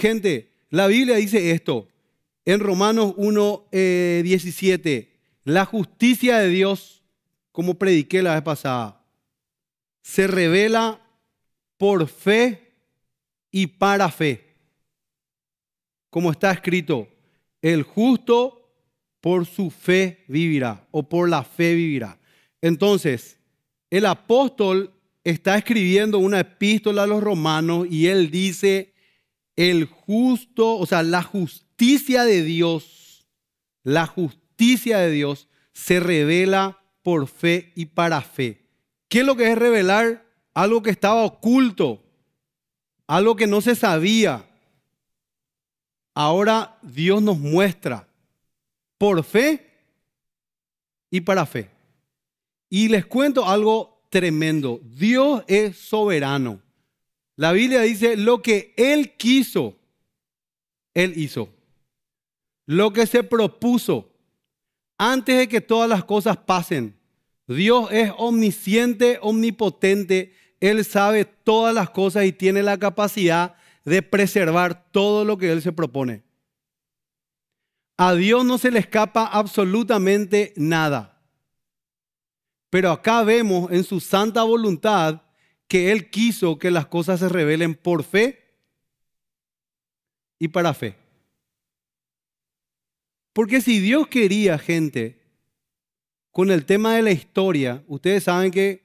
Gente, la Biblia dice esto en Romanos 1, 17. Eh, la justicia de Dios, como prediqué la vez pasada, se revela por fe y para fe. Como está escrito, el justo por su fe vivirá o por la fe vivirá. Entonces, el apóstol está escribiendo una epístola a los romanos y él dice, el justo, o sea, la justicia de Dios, la justicia de Dios se revela por fe y para fe. ¿Qué es lo que es revelar? Algo que estaba oculto, algo que no se sabía. Ahora Dios nos muestra por fe y para fe. Y les cuento algo tremendo. Dios es soberano. La Biblia dice, lo que Él quiso, Él hizo. Lo que se propuso, antes de que todas las cosas pasen, Dios es omnisciente, omnipotente, Él sabe todas las cosas y tiene la capacidad de preservar todo lo que Él se propone. A Dios no se le escapa absolutamente nada. Pero acá vemos en su santa voluntad que Él quiso que las cosas se revelen por fe y para fe. Porque si Dios quería, gente, con el tema de la historia, ustedes saben que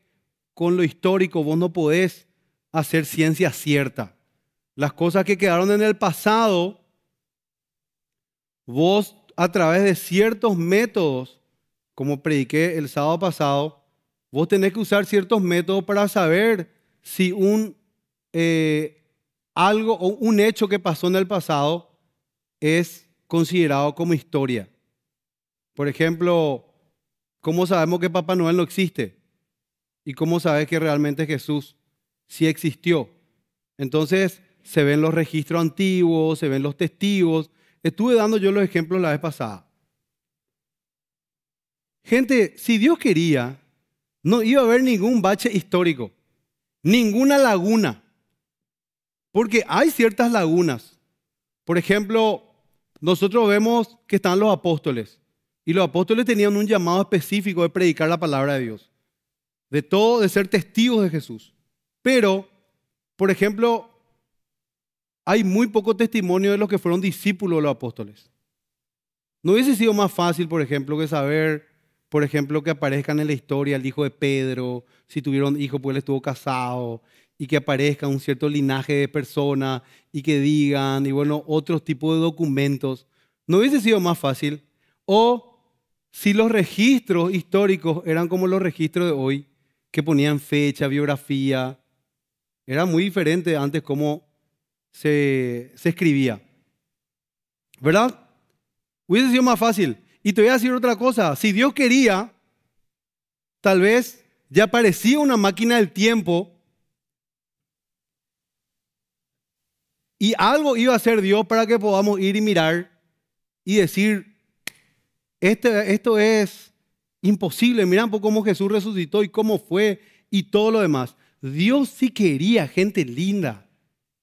con lo histórico vos no podés hacer ciencia cierta. Las cosas que quedaron en el pasado, vos a través de ciertos métodos, como prediqué el sábado pasado, vos tenés que usar ciertos métodos para saber si un eh, algo o un hecho que pasó en el pasado es considerado como historia. Por ejemplo, ¿cómo sabemos que Papá Noel no existe? ¿Y cómo sabes que realmente Jesús sí existió? Entonces, se ven los registros antiguos, se ven los testigos. Estuve dando yo los ejemplos la vez pasada. Gente, si Dios quería, no iba a haber ningún bache histórico ninguna laguna. Porque hay ciertas lagunas. Por ejemplo, nosotros vemos que están los apóstoles. Y los apóstoles tenían un llamado específico de predicar la palabra de Dios. De todo, de ser testigos de Jesús. Pero, por ejemplo, hay muy poco testimonio de los que fueron discípulos de los apóstoles. ¿No hubiese sido más fácil, por ejemplo, que saber por ejemplo, que aparezcan en la historia el hijo de Pedro, si tuvieron hijo, porque él estuvo casado, y que aparezca un cierto linaje de personas y que digan, y bueno, otros tipos de documentos. ¿No hubiese sido más fácil? O si los registros históricos eran como los registros de hoy, que ponían fecha, biografía. Era muy diferente antes cómo se escribía. ¿Verdad? Hubiese sido más fácil. Y te voy a decir otra cosa, si Dios quería, tal vez ya parecía una máquina del tiempo y algo iba a hacer Dios para que podamos ir y mirar y decir, este, esto es imposible, Mira un poco cómo Jesús resucitó y cómo fue y todo lo demás. Dios sí quería gente linda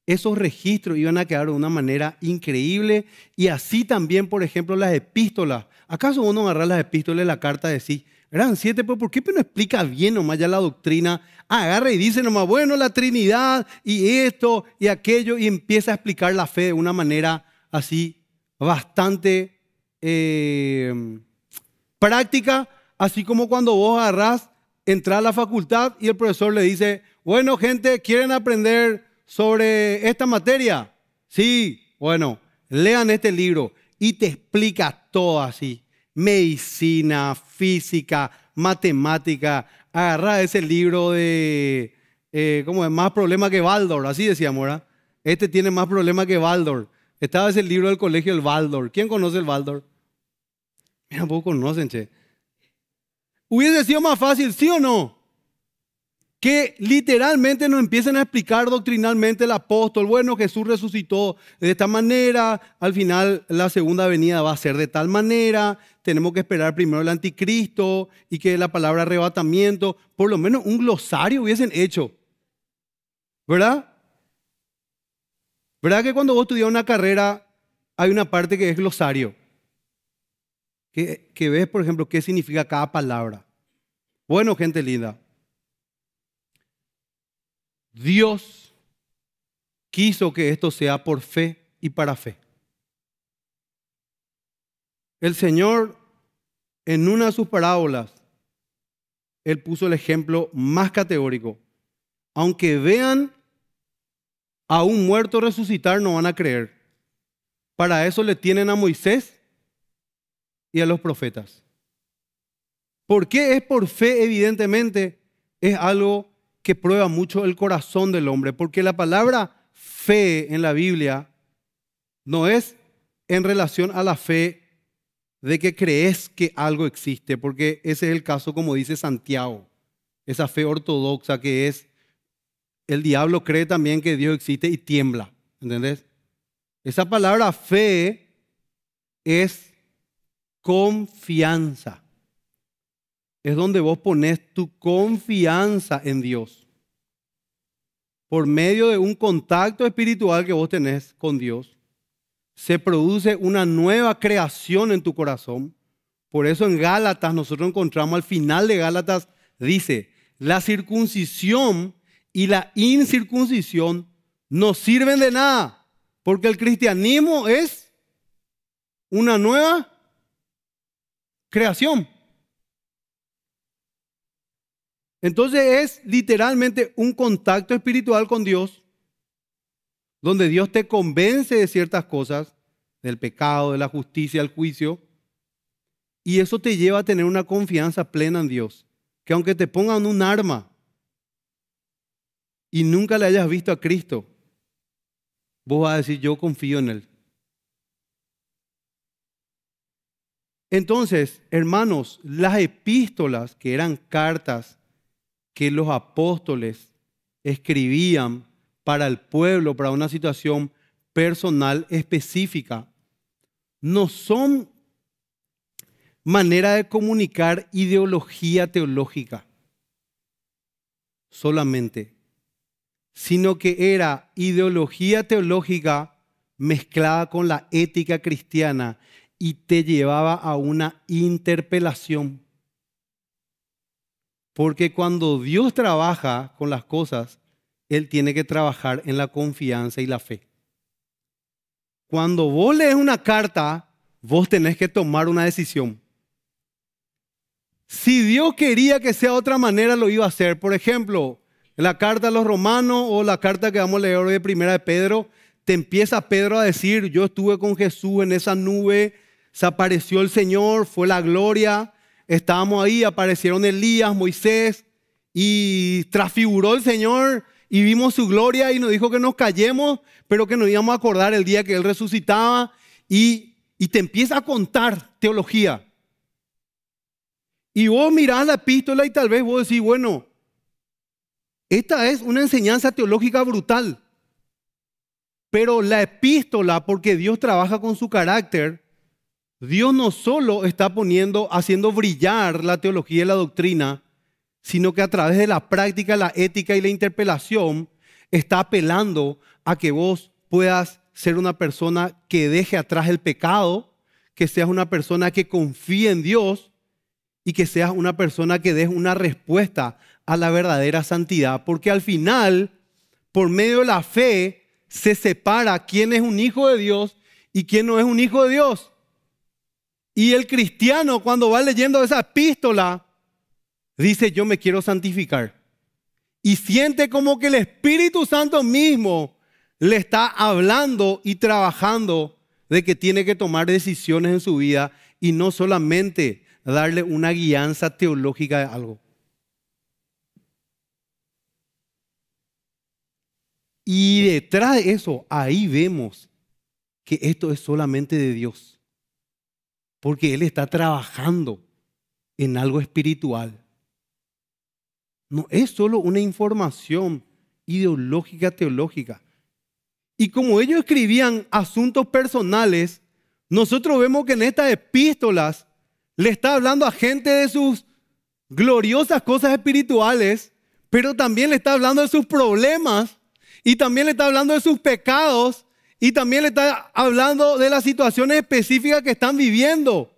esos registros iban a quedar de una manera increíble y así también, por ejemplo, las epístolas. ¿Acaso uno agarra las epístolas y la carta de sí? Eran siete, pero pues, ¿por qué no explica bien nomás ya la doctrina? Ah, agarra y dice nomás, bueno, la Trinidad y esto y aquello y empieza a explicar la fe de una manera así bastante eh, práctica, así como cuando vos agarrás, entras a la facultad y el profesor le dice, bueno, gente, ¿quieren aprender? sobre esta materia? Sí, bueno, lean este libro y te explica todo así. Medicina, física, matemática. Agarra ese libro de, eh, ¿cómo es? Más problemas que Baldor, así decía Mora. Este tiene más problemas que Baldor. Estaba ese libro del colegio, el Baldor. ¿Quién conoce el Baldor? Mira, vos conocen, che. Hubiese sido más fácil, ¿sí o no? que literalmente nos empiecen a explicar doctrinalmente el apóstol, bueno, Jesús resucitó de esta manera, al final la segunda venida va a ser de tal manera, tenemos que esperar primero el anticristo y que la palabra arrebatamiento, por lo menos un glosario hubiesen hecho, ¿verdad? ¿Verdad que cuando vos estudias una carrera hay una parte que es glosario? Que, que ves, por ejemplo, qué significa cada palabra. Bueno, gente linda, Dios quiso que esto sea por fe y para fe. El Señor, en una de sus parábolas, Él puso el ejemplo más categórico. Aunque vean a un muerto resucitar, no van a creer. Para eso le tienen a Moisés y a los profetas. ¿Por qué es por fe? Evidentemente es algo que prueba mucho el corazón del hombre, porque la palabra fe en la Biblia no es en relación a la fe de que crees que algo existe, porque ese es el caso como dice Santiago, esa fe ortodoxa que es, el diablo cree también que Dios existe y tiembla, ¿entendés? Esa palabra fe es confianza es donde vos pones tu confianza en Dios. Por medio de un contacto espiritual que vos tenés con Dios, se produce una nueva creación en tu corazón. Por eso en Gálatas nosotros encontramos al final de Gálatas, dice, la circuncisión y la incircuncisión no sirven de nada, porque el cristianismo es una nueva creación. Entonces es literalmente un contacto espiritual con Dios, donde Dios te convence de ciertas cosas, del pecado, de la justicia, del juicio, y eso te lleva a tener una confianza plena en Dios, que aunque te pongan un arma y nunca le hayas visto a Cristo, vos vas a decir, yo confío en Él. Entonces, hermanos, las epístolas, que eran cartas que los apóstoles escribían para el pueblo, para una situación personal específica. No son manera de comunicar ideología teológica solamente, sino que era ideología teológica mezclada con la ética cristiana y te llevaba a una interpelación. Porque cuando Dios trabaja con las cosas, Él tiene que trabajar en la confianza y la fe. Cuando vos lees una carta, vos tenés que tomar una decisión. Si Dios quería que sea otra manera, lo iba a hacer. Por ejemplo, la carta a los romanos o la carta que vamos a leer hoy de primera de Pedro, te empieza Pedro a decir, yo estuve con Jesús en esa nube, se apareció el Señor, fue la gloria estábamos ahí, aparecieron Elías, Moisés, y transfiguró el Señor y vimos su gloria y nos dijo que nos callemos, pero que nos íbamos a acordar el día que Él resucitaba y, y te empieza a contar teología. Y vos mirás la epístola y tal vez vos decís, bueno, esta es una enseñanza teológica brutal. Pero la epístola, porque Dios trabaja con su carácter, Dios no solo está poniendo, haciendo brillar la teología y la doctrina, sino que a través de la práctica, la ética y la interpelación, está apelando a que vos puedas ser una persona que deje atrás el pecado, que seas una persona que confíe en Dios y que seas una persona que dé una respuesta a la verdadera santidad. Porque al final, por medio de la fe, se separa quién es un hijo de Dios y quién no es un hijo de Dios. Y el cristiano cuando va leyendo esa epístola, dice, yo me quiero santificar. Y siente como que el Espíritu Santo mismo le está hablando y trabajando de que tiene que tomar decisiones en su vida y no solamente darle una guianza teológica de algo. Y detrás de eso, ahí vemos que esto es solamente de Dios porque Él está trabajando en algo espiritual. No es solo una información ideológica, teológica. Y como ellos escribían asuntos personales, nosotros vemos que en estas epístolas le está hablando a gente de sus gloriosas cosas espirituales, pero también le está hablando de sus problemas y también le está hablando de sus pecados y también le está hablando de las situaciones específicas que están viviendo.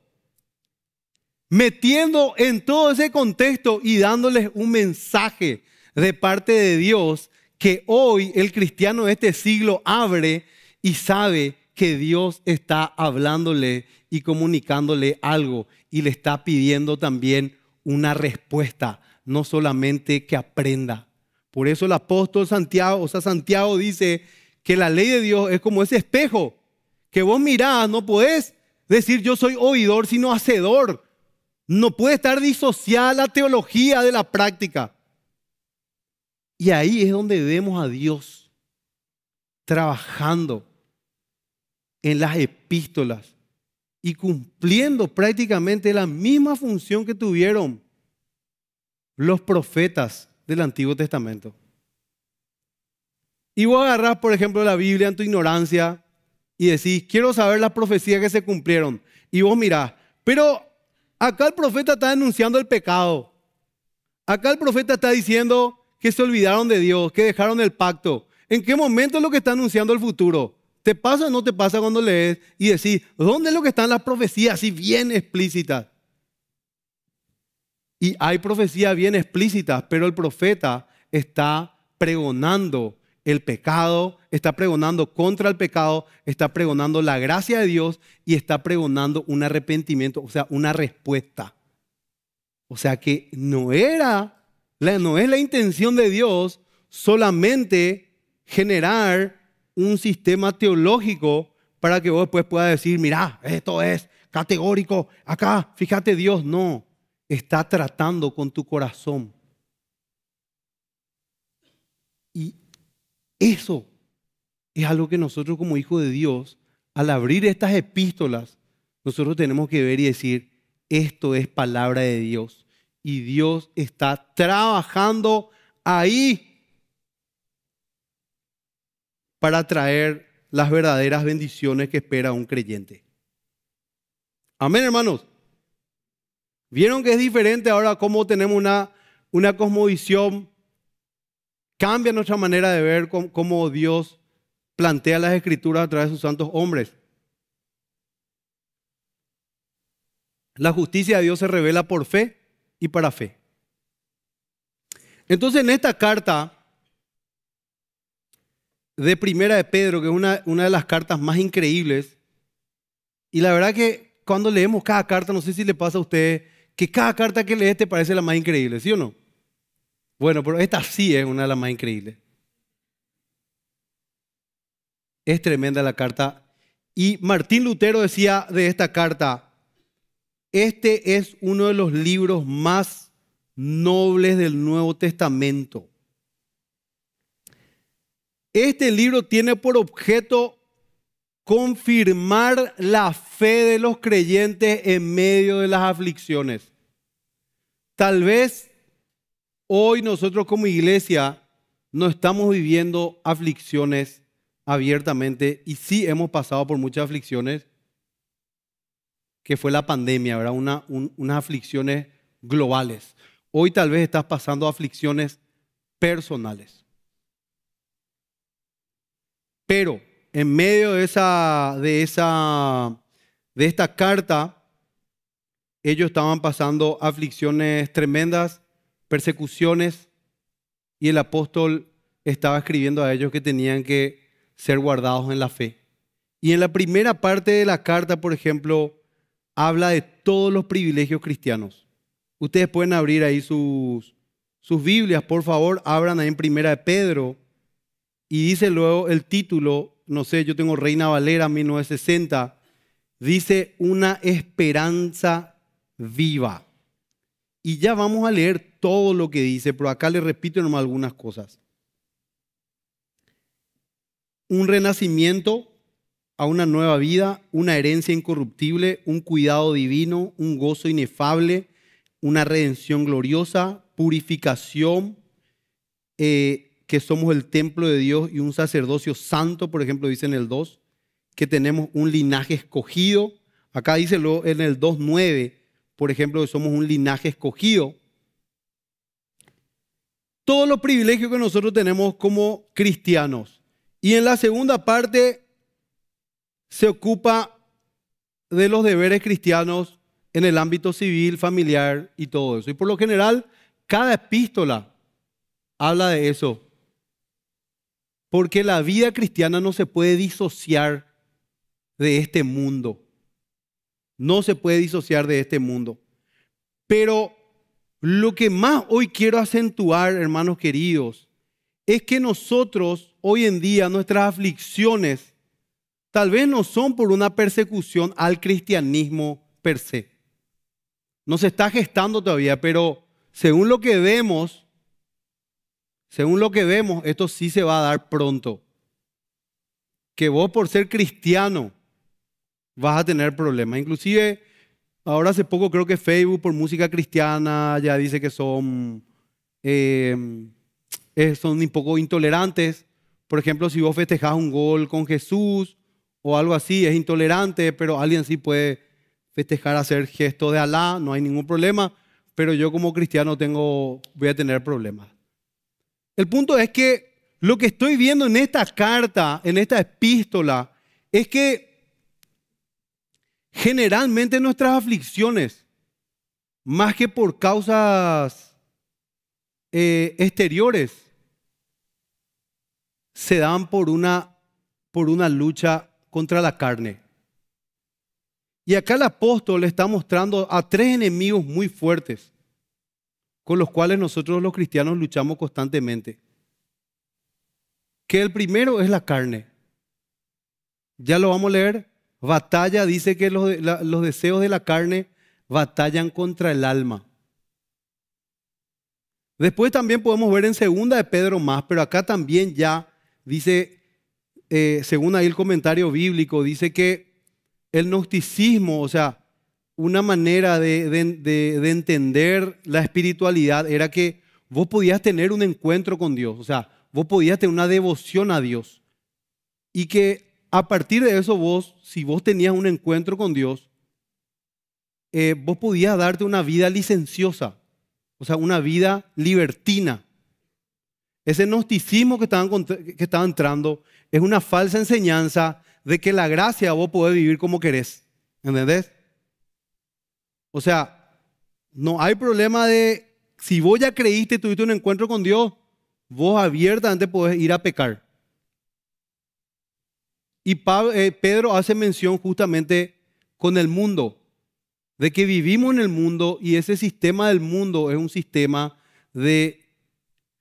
Metiendo en todo ese contexto y dándoles un mensaje de parte de Dios que hoy el cristiano de este siglo abre y sabe que Dios está hablándole y comunicándole algo y le está pidiendo también una respuesta, no solamente que aprenda. Por eso el apóstol Santiago, o sea, Santiago dice, que la ley de Dios es como ese espejo que vos mirás, no puedes decir yo soy oidor, sino hacedor. No puede estar disociada la teología de la práctica. Y ahí es donde vemos a Dios trabajando en las epístolas y cumpliendo prácticamente la misma función que tuvieron los profetas del Antiguo Testamento. Y vos agarrás, por ejemplo, la Biblia en tu ignorancia y decís, quiero saber las profecías que se cumplieron. Y vos mirás, pero acá el profeta está denunciando el pecado. Acá el profeta está diciendo que se olvidaron de Dios, que dejaron el pacto. ¿En qué momento es lo que está anunciando el futuro? ¿Te pasa o no te pasa cuando lees y decís, ¿dónde es lo que están las profecías Y bien explícitas? Y hay profecías bien explícitas, pero el profeta está pregonando el pecado, está pregonando contra el pecado, está pregonando la gracia de Dios y está pregonando un arrepentimiento, o sea, una respuesta. O sea que no era, no es la intención de Dios solamente generar un sistema teológico para que vos después puedas decir, mira, esto es categórico, acá, fíjate Dios, no, está tratando con tu corazón. Eso es algo que nosotros como hijos de Dios, al abrir estas epístolas, nosotros tenemos que ver y decir, esto es palabra de Dios. Y Dios está trabajando ahí para traer las verdaderas bendiciones que espera un creyente. Amén, hermanos. Vieron que es diferente ahora cómo tenemos una, una cosmovisión cambia nuestra manera de ver cómo, Dios plantea las escrituras a través de sus santos hombres. La justicia de Dios se revela por fe y para fe. Entonces en esta carta de Primera de Pedro, que es una, una de las cartas más increíbles, y la verdad que cuando leemos cada carta, no sé si le pasa a ustedes, que cada carta que lees te parece la más increíble, ¿sí o no? Bueno, pero esta sí es una de las más increíbles. Es tremenda la carta. Y Martín Lutero decía de esta carta, este es uno de los libros más nobles del Nuevo Testamento. Este libro tiene por objeto confirmar la fe de los creyentes en medio de las aflicciones. Tal vez Hoy nosotros como iglesia no estamos viviendo aflicciones abiertamente y sí hemos pasado por muchas aflicciones, que fue la pandemia, ¿verdad? Una, unas aflicciones globales. Hoy tal vez estás pasando aflicciones personales. Pero en medio de esa, de esa, de esta carta, ellos estaban pasando aflicciones tremendas persecuciones y el apóstol estaba escribiendo a ellos que tenían que ser guardados en la fe. Y en la primera parte de la carta, por ejemplo, habla de todos los privilegios cristianos. Ustedes pueden abrir ahí sus, sus Biblias, por favor, abran ahí en primera de Pedro. Y dice luego el título, no sé, yo tengo Reina Valera 1960, dice una esperanza viva. Y ya vamos a leer todo lo que dice, pero acá le repito nomás algunas cosas. Un renacimiento a una nueva vida, una herencia incorruptible, un cuidado divino, un gozo inefable, una redención gloriosa, purificación, eh, que somos el templo de Dios y un sacerdocio santo, por ejemplo, dice en el 2, que tenemos un linaje escogido. Acá dice en el 2.9, por ejemplo, que somos un linaje escogido, todos los privilegios que nosotros tenemos como cristianos. Y en la segunda parte se ocupa de los deberes cristianos en el ámbito civil, familiar y todo eso. Y por lo general, cada epístola habla de eso. Porque la vida cristiana no se puede disociar de este mundo. No se puede disociar de este mundo. Pero lo que más hoy quiero acentuar, hermanos queridos, es que nosotros hoy en día, nuestras aflicciones, tal vez no son por una persecución al cristianismo per se. No se está gestando todavía, pero según lo que vemos, según lo que vemos, esto sí se va a dar pronto. Que vos por ser cristiano vas a tener problemas. Inclusive Ahora hace poco creo que Facebook por música cristiana ya dice que son, em, son un poco intolerantes. Por ejemplo, si vos festejás un gol con Jesús o algo así, es intolerante, pero alguien sí puede festejar, hacer gestos de Alá, no hay ningún problema, pero yo como cristiano tengo, voy a tener problemas. El punto es que lo que estoy viendo en esta carta, en esta epístola, es que Generalmente nuestras aflicciones, más que por causas eh, exteriores, se dan por una, por una lucha contra la carne. Y acá el apóstol le está mostrando a tres enemigos muy fuertes con los cuales nosotros los cristianos luchamos constantemente. Que el primero es la carne. Ya lo vamos a leer. Batalla dice que los, deseos de la carne batallan contra el alma. Después también podemos ver en segunda de Pedro más, pero acá también ya dice, eh, según ahí el comentario bíblico, dice que el gnosticismo, o sea, una manera de, de, entender la espiritualidad era que vos podías tener un encuentro con Dios, o sea, vos podías tener una devoción a Dios y que a partir de eso vos, si vos tenías un encuentro con Dios, eh, vos podías darte una vida licenciosa, o sea, una vida libertina. Ese gnosticismo que estaba, que estaba entrando es una falsa enseñanza de que la gracia vos podés vivir como querés. ¿Entendés? O sea, no hay problema de si vos ya creíste y tuviste un encuentro con Dios, vos abiertamente podés ir a pecar. Y eh, Pedro hace mención justamente con el mundo, de que vivimos en el mundo y ese sistema del mundo es un sistema eh,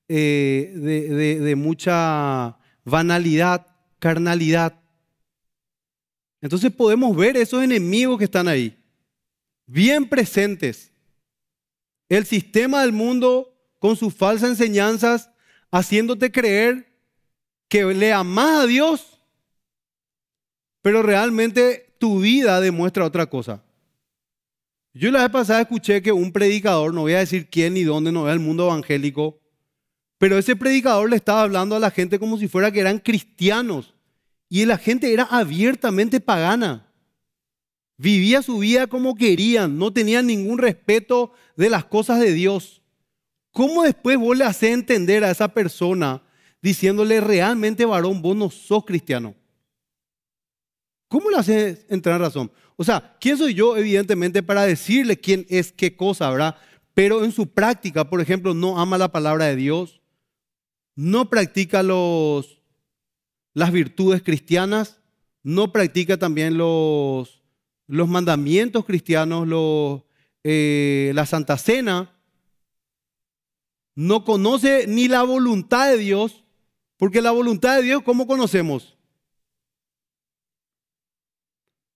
de, de, mucha banalidad, carnalidad. Entonces podemos ver esos enemigos que están ahí, bien presentes. El sistema del mundo con sus falsas enseñanzas, haciéndote creer que le amas a Dios pero realmente tu vida demuestra otra cosa. Yo la vez pasada escuché que un predicador, no voy a decir quién ni dónde, no ve el mundo evangélico, pero ese predicador le estaba hablando a la gente como si fuera que eran cristianos y la gente era abiertamente pagana. Vivía su vida como querían, no tenían ningún respeto de las cosas de Dios. ¿Cómo después vos le haces entender a esa persona diciéndole realmente varón, vos no sos cristiano? ¿Cómo le haces entrar razón? O sea, ¿quién soy yo, evidentemente, para decirle quién es qué cosa, verdad? Pero en su práctica, por ejemplo, no ama la palabra de Dios, no practica los, las virtudes cristianas, no practica también los, los mandamientos cristianos, los, eh, la Santa Cena, no conoce ni la voluntad de Dios, porque la voluntad de Dios, ¿cómo conocemos?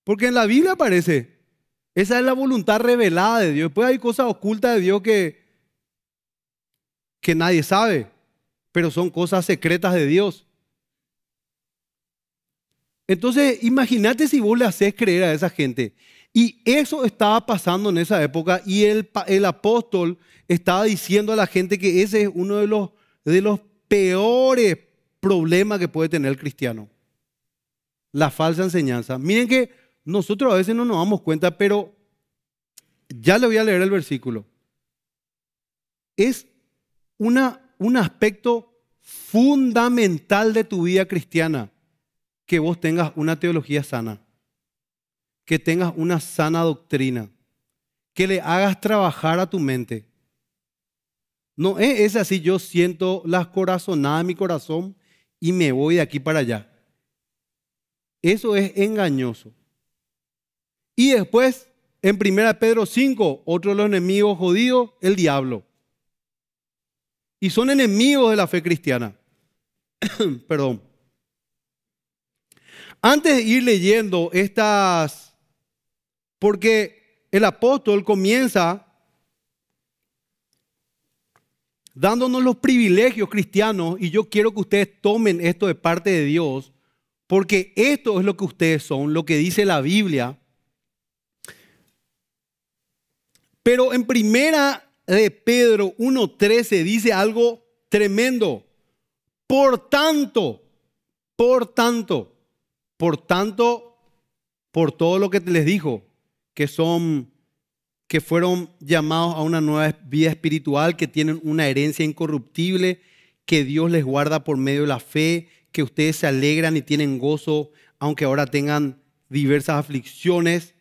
Porque en la Biblia aparece. Esa es la voluntad revelada de Dios. Después pues hay cosas ocultas de Dios que, que nadie sabe, pero son cosas secretas de Dios. Entonces, imagínate si vos le haces creer a esa gente. Y eso estaba pasando en esa época y el, el apóstol estaba diciendo a la gente que ese es uno de los, de los peores problemas que puede tener el cristiano. La falsa enseñanza. Miren que nosotros a veces no nos damos cuenta, pero ya le voy a leer el versículo. Es un aspecto fundamental de tu vida cristiana que vos tengas una teología sana, que tengas una sana doctrina, que le hagas trabajar a tu mente. No es, eh, es así, yo siento las corazonadas de mi corazón y me voy de aquí para allá. Eso es engañoso. Y después, en 1 Pedro 5, otro de los enemigos jodidos, el diablo. Y son enemigos de la fe cristiana. Perdón. Antes de ir leyendo estas, porque el apóstol comienza dándonos los privilegios cristianos y yo quiero que ustedes tomen esto de parte de Dios, porque esto es lo que ustedes son, lo que dice la Biblia, Pero en primera de Pedro 1.13 dice algo tremendo. Por tanto, por tanto, por tanto, por todo lo que les dijo, que son que fueron llamados a una nueva vida espiritual, que tienen una herencia incorruptible, que Dios les guarda por medio de la fe, que ustedes se alegran y tienen gozo, aunque ahora tengan diversas aflicciones,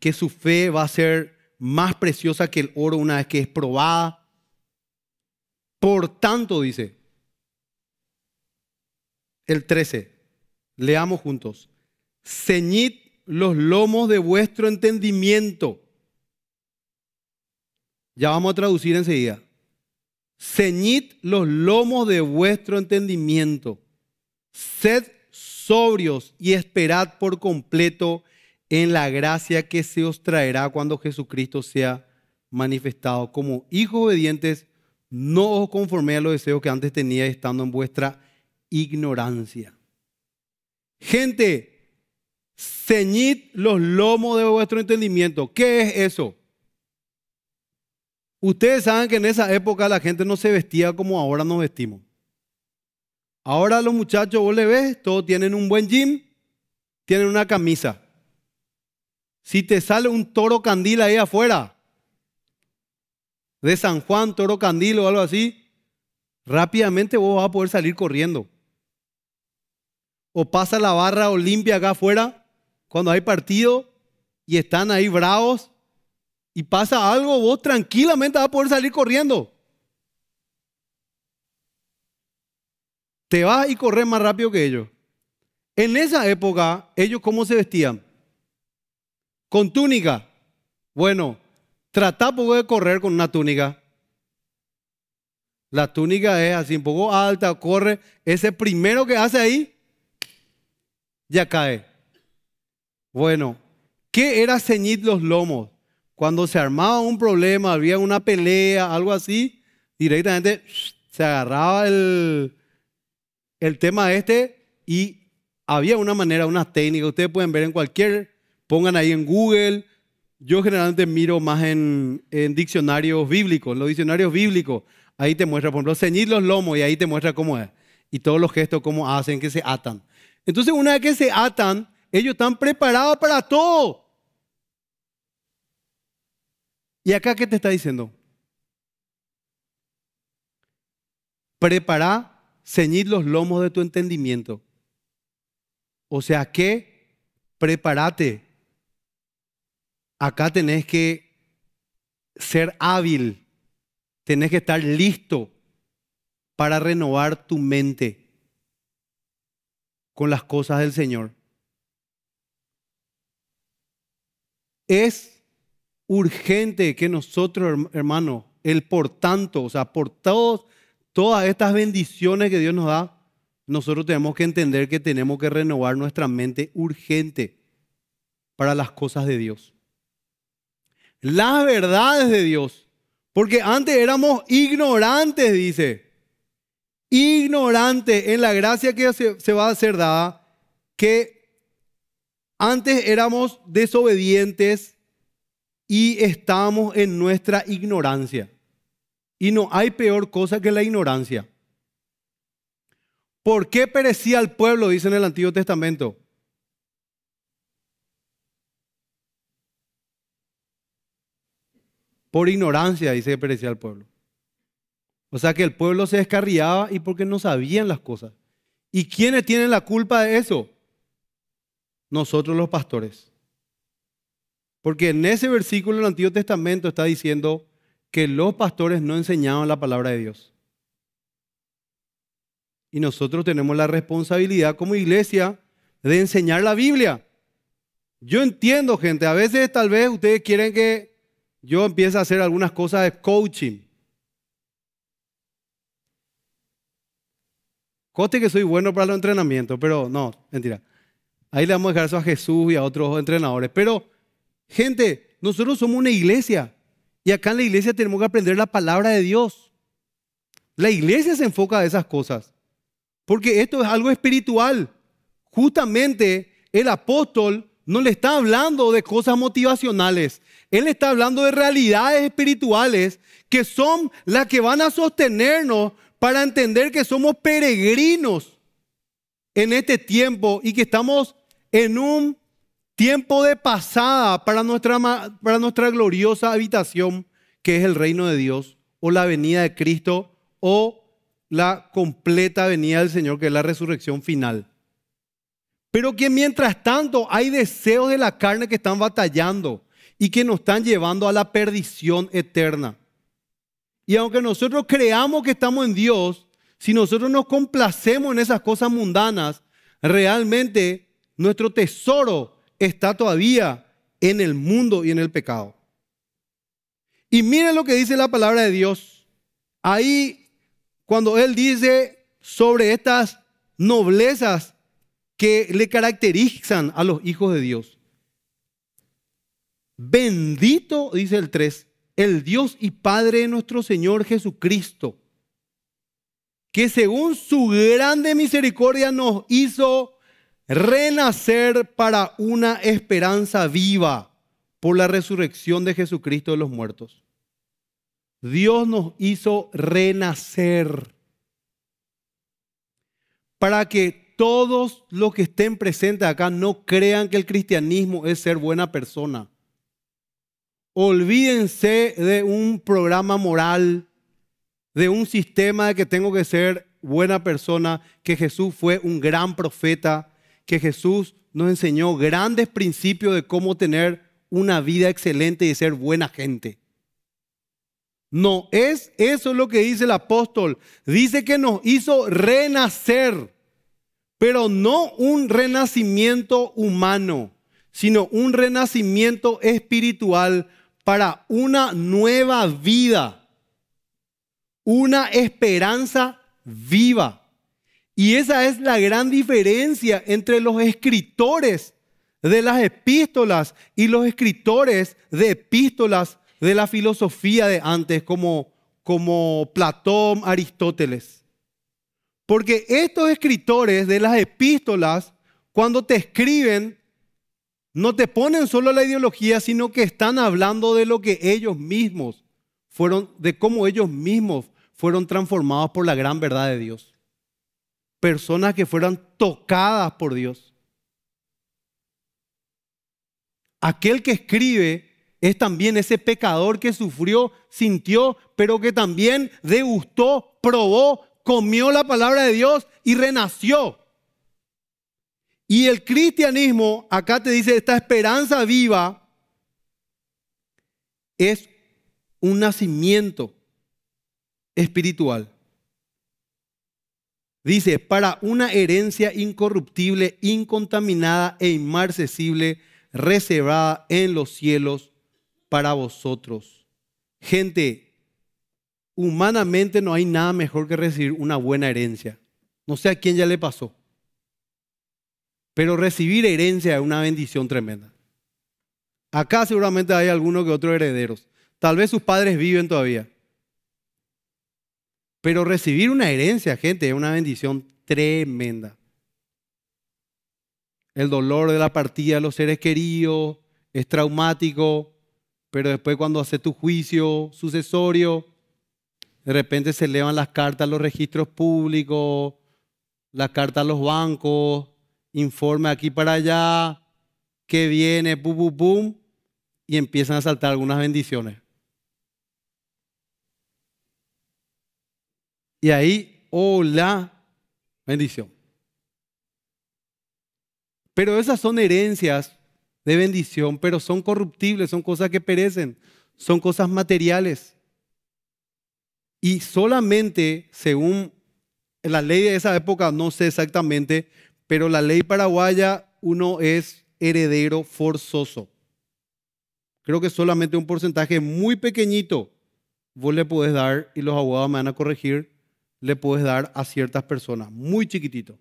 que su fe va a ser más preciosa que el oro una vez que es probada. Por tanto, dice el 13, leamos juntos, ceñid los lomos de vuestro entendimiento. Ya vamos a traducir enseguida. Ceñid los lomos de vuestro entendimiento. Sed sobrios y esperad por completo en la gracia que se os traerá cuando Jesucristo sea manifestado. Como Hijo obedientes, no os conforméis a los deseos que antes teníais estando en vuestra ignorancia. Gente, ceñid los lomos de vuestro entendimiento. ¿Qué es eso? Ustedes saben que en esa época la gente no se vestía como ahora nos vestimos. Ahora los muchachos, vos le ves, todos tienen un buen gym, tienen una camisa. Si te sale un toro candil ahí afuera, de San Juan, toro candil o algo así, rápidamente vos vas a poder salir corriendo. O pasa la barra Olimpia acá afuera, cuando hay partido y están ahí bravos, y pasa algo, vos tranquilamente vas a poder salir corriendo. Te vas y corres más rápido que ellos. En esa época, ellos cómo se vestían? con túnica. Bueno, tratá poco pues de correr con una túnica. La túnica es así un poco alta, corre. Ese primero que hace ahí, ya cae. Bueno, ¿qué era ceñir los lomos? Cuando se armaba un problema, había una pelea, algo así, directamente se agarraba el, el tema este y había una manera, una técnica. Ustedes pueden ver en cualquier Pongan ahí en Google. Yo generalmente miro más en, diccionarios bíblicos, los diccionarios bíblicos. Ahí te muestra, por ejemplo, ceñir los lomos y ahí te muestra cómo es. Y todos los gestos, cómo hacen, que se atan. Entonces, una vez que se atan, ellos están preparados para todo. ¿Y acá qué te está diciendo? Prepara, ceñid los lomos de tu entendimiento. O sea que, prepárate, Acá tenés que ser hábil, tenés que estar listo para renovar tu mente con las cosas del Señor. Es urgente que nosotros, hermano, el por tanto, o sea, por todas estas bendiciones que Dios nos da, nosotros tenemos que entender que tenemos que renovar nuestra mente urgente para las cosas de Dios las verdades de Dios. Porque antes éramos ignorantes, dice. Ignorantes en la gracia que se, va a hacer dada, que antes éramos desobedientes y estamos en nuestra ignorancia. Y no hay peor cosa que la ignorancia. ¿Por qué perecía el pueblo? Dice en el Antiguo Testamento. Por ignorancia, dice que perecía el pueblo. O sea que el pueblo se descarriaba y porque no sabían las cosas. ¿Y quiénes tienen la culpa de eso? Nosotros los pastores. Porque en ese versículo del Antiguo Testamento está diciendo que los pastores no enseñaban la palabra de Dios. Y nosotros tenemos la responsabilidad como iglesia de enseñar la Biblia. Yo entiendo, gente, a veces tal vez ustedes quieren que yo empiezo a hacer algunas cosas de coaching. coste que soy bueno para los entrenamientos, pero no, mentira. Ahí le vamos a dejar a Jesús y a otros entrenadores. Pero, gente, nosotros somos una iglesia. Y acá en la iglesia tenemos que aprender la palabra de Dios. La iglesia se enfoca a esas cosas. Porque esto es algo espiritual. Justamente el apóstol no le está hablando de cosas motivacionales. Él está hablando de realidades espirituales que son las que van a sostenernos para entender que somos peregrinos en este tiempo y que estamos en un tiempo de pasada para nuestra, para nuestra gloriosa habitación, que es el reino de Dios, o la venida de Cristo, o la completa venida del Señor, que es la resurrección final. Pero que mientras tanto hay deseos de la carne que están batallando, y que nos están llevando a la perdición eterna. Y aunque nosotros creamos que estamos en Dios, si nosotros nos complacemos en esas cosas mundanas, realmente nuestro tesoro está todavía en el mundo y en el pecado. Y miren lo que dice la palabra de Dios. Ahí, cuando Él dice sobre estas noblezas que le caracterizan a los hijos de Dios. Bendito, dice el 3, el Dios y Padre de nuestro Señor Jesucristo, que según su grande misericordia nos hizo renacer para una esperanza viva por la resurrección de Jesucristo de los muertos. Dios nos hizo renacer para que todos los que estén presentes acá no crean que el cristianismo es ser buena persona. Olvídense de un programa moral, de un sistema de que tengo que ser buena persona, que Jesús fue un gran profeta, que Jesús nos enseñó grandes principios de cómo tener una vida excelente y ser buena gente. No, es eso lo que dice el apóstol. Dice que nos hizo renacer, pero no un renacimiento humano, sino un renacimiento espiritual para una nueva vida, una esperanza viva. Y esa es la gran diferencia entre los escritores de las epístolas y los escritores de epístolas de la filosofía de antes, como, como Platón, Aristóteles. Porque estos escritores de las epístolas, cuando te escriben, no te ponen solo la ideología, sino que están hablando de lo que ellos mismos fueron, de cómo ellos mismos fueron transformados por la gran verdad de Dios. Personas que fueron tocadas por Dios. Aquel que escribe es también ese pecador que sufrió, sintió, pero que también degustó, probó, comió la palabra de Dios y renació. Y el cristianismo, acá te dice, esta esperanza viva es un nacimiento espiritual. Dice, para una herencia incorruptible, incontaminada e inmarcesible, reservada en los cielos para vosotros. Gente, humanamente no hay nada mejor que recibir una buena herencia. No sé a quién ya le pasó. Pero recibir herencia es una bendición tremenda. Acá seguramente hay algunos que otros herederos. Tal vez sus padres viven todavía. Pero recibir una herencia, gente, es una bendición tremenda. El dolor de la partida de los seres queridos es traumático, pero después cuando hace tu juicio sucesorio, de repente se elevan las cartas a los registros públicos, las cartas a los bancos, informe aquí para allá, que viene, pum, pum, pum, y empiezan a saltar algunas bendiciones. Y ahí, hola, oh, bendición. Pero esas son herencias de bendición, pero son corruptibles, son cosas que perecen, son cosas materiales. Y solamente, según la ley de esa época, no sé exactamente, pero la ley paraguaya uno es heredero forzoso. Creo que solamente un porcentaje muy pequeñito vos le puedes dar, y los abogados me van a corregir, le puedes dar a ciertas personas, muy chiquitito.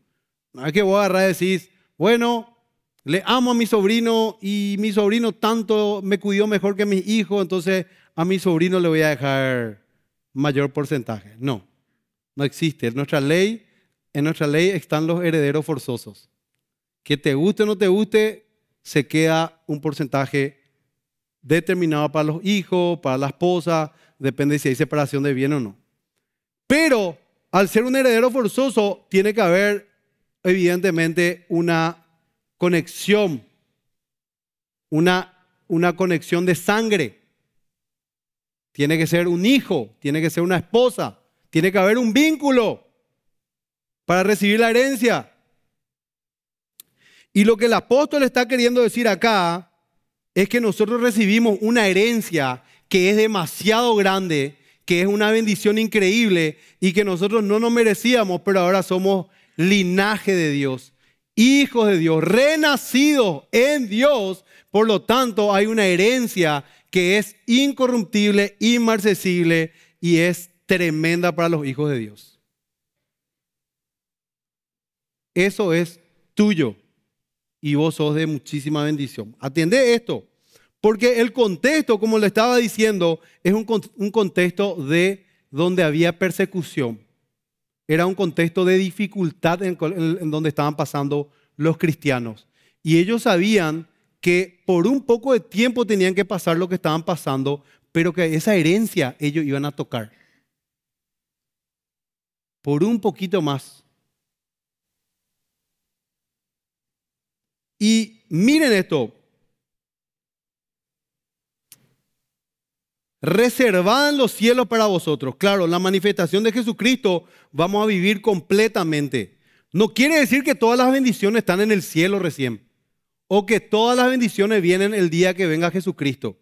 No es que vos agarrás y decís, bueno, le amo a mi sobrino y mi sobrino tanto me cuidó mejor que mis hijos, entonces a mi sobrino le voy a dejar mayor porcentaje. No, no existe. Nuestra ley en nuestra ley están los herederos forzosos. Que te guste o no te guste, se queda un porcentaje determinado para los hijos, para la esposa, depende si hay separación de bien o no. Pero al ser un heredero forzoso, tiene que haber evidentemente una conexión, una, una conexión de sangre. Tiene que ser un hijo, tiene que ser una esposa, tiene que haber un vínculo para recibir la herencia. Y lo que el apóstol está queriendo decir acá es que nosotros recibimos una herencia que es demasiado grande, que es una bendición increíble y que nosotros no nos merecíamos, pero ahora somos linaje de Dios, hijos de Dios, renacidos en Dios. Por lo tanto, hay una herencia que es incorruptible, inmarcesible y es tremenda para los hijos de Dios. Eso es tuyo y vos sos de muchísima bendición. Atiende esto, porque el contexto, como le estaba diciendo, es un, contexto de donde había persecución. Era un contexto de dificultad en donde estaban pasando los cristianos. Y ellos sabían que por un poco de tiempo tenían que pasar lo que estaban pasando, pero que esa herencia ellos iban a tocar. Por un poquito más Y miren esto. reservan los cielos para vosotros. Claro, la manifestación de Jesucristo vamos a vivir completamente. No quiere decir que todas las bendiciones están en el cielo recién. O que todas las bendiciones vienen el día que venga Jesucristo.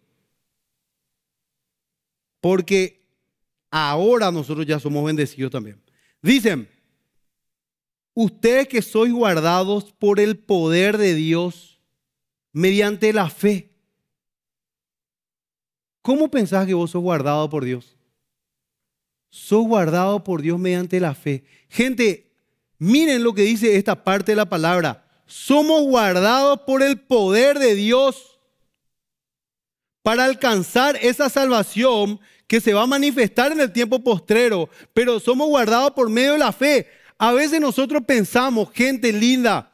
Porque ahora nosotros ya somos bendecidos también. Dicen, ustedes que sois guardados por el poder de Dios mediante la fe. ¿Cómo pensás que vos sos guardado por Dios? Sos guardado por Dios mediante la fe. Gente, miren lo que dice esta parte de la palabra. Somos guardados por el poder de Dios para alcanzar esa salvación que se va a manifestar en el tiempo postrero, pero somos guardados por medio de la fe. A veces nosotros pensamos, gente linda,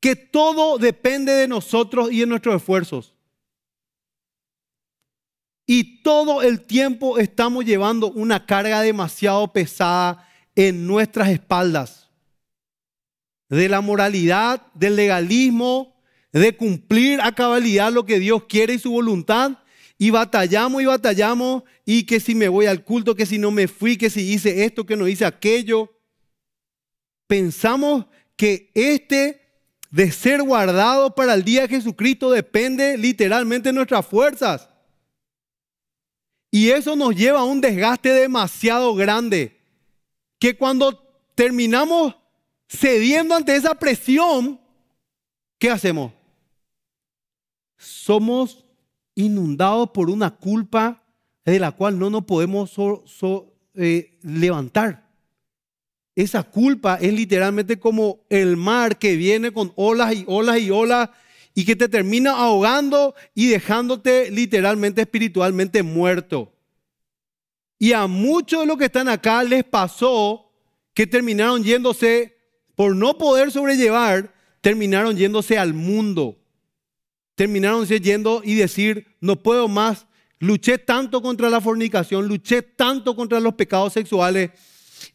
que todo depende de nosotros y de nuestros esfuerzos. Y todo el tiempo estamos llevando una carga demasiado pesada en nuestras espaldas. De la moralidad, del legalismo, de cumplir a cabalidad lo que Dios quiere y su voluntad. Y batallamos y batallamos y que si me voy al culto, que si no me fui, que si hice esto, que no hice aquello pensamos que este de ser guardado para el día de Jesucristo depende literalmente de nuestras fuerzas. Y eso nos lleva a un desgaste demasiado grande, que cuando terminamos cediendo ante esa presión, ¿qué hacemos? Somos inundados por una culpa de la cual no nos podemos eh, levantar. Esa culpa es literalmente como el mar que viene con olas y olas y olas y que te termina ahogando y dejándote literalmente espiritualmente muerto. Y a muchos de los que están acá les pasó que terminaron yéndose, por no poder sobrellevar, terminaron yéndose al mundo. Terminaron yendo y decir, no puedo más, luché tanto contra la fornicación, luché tanto contra los pecados sexuales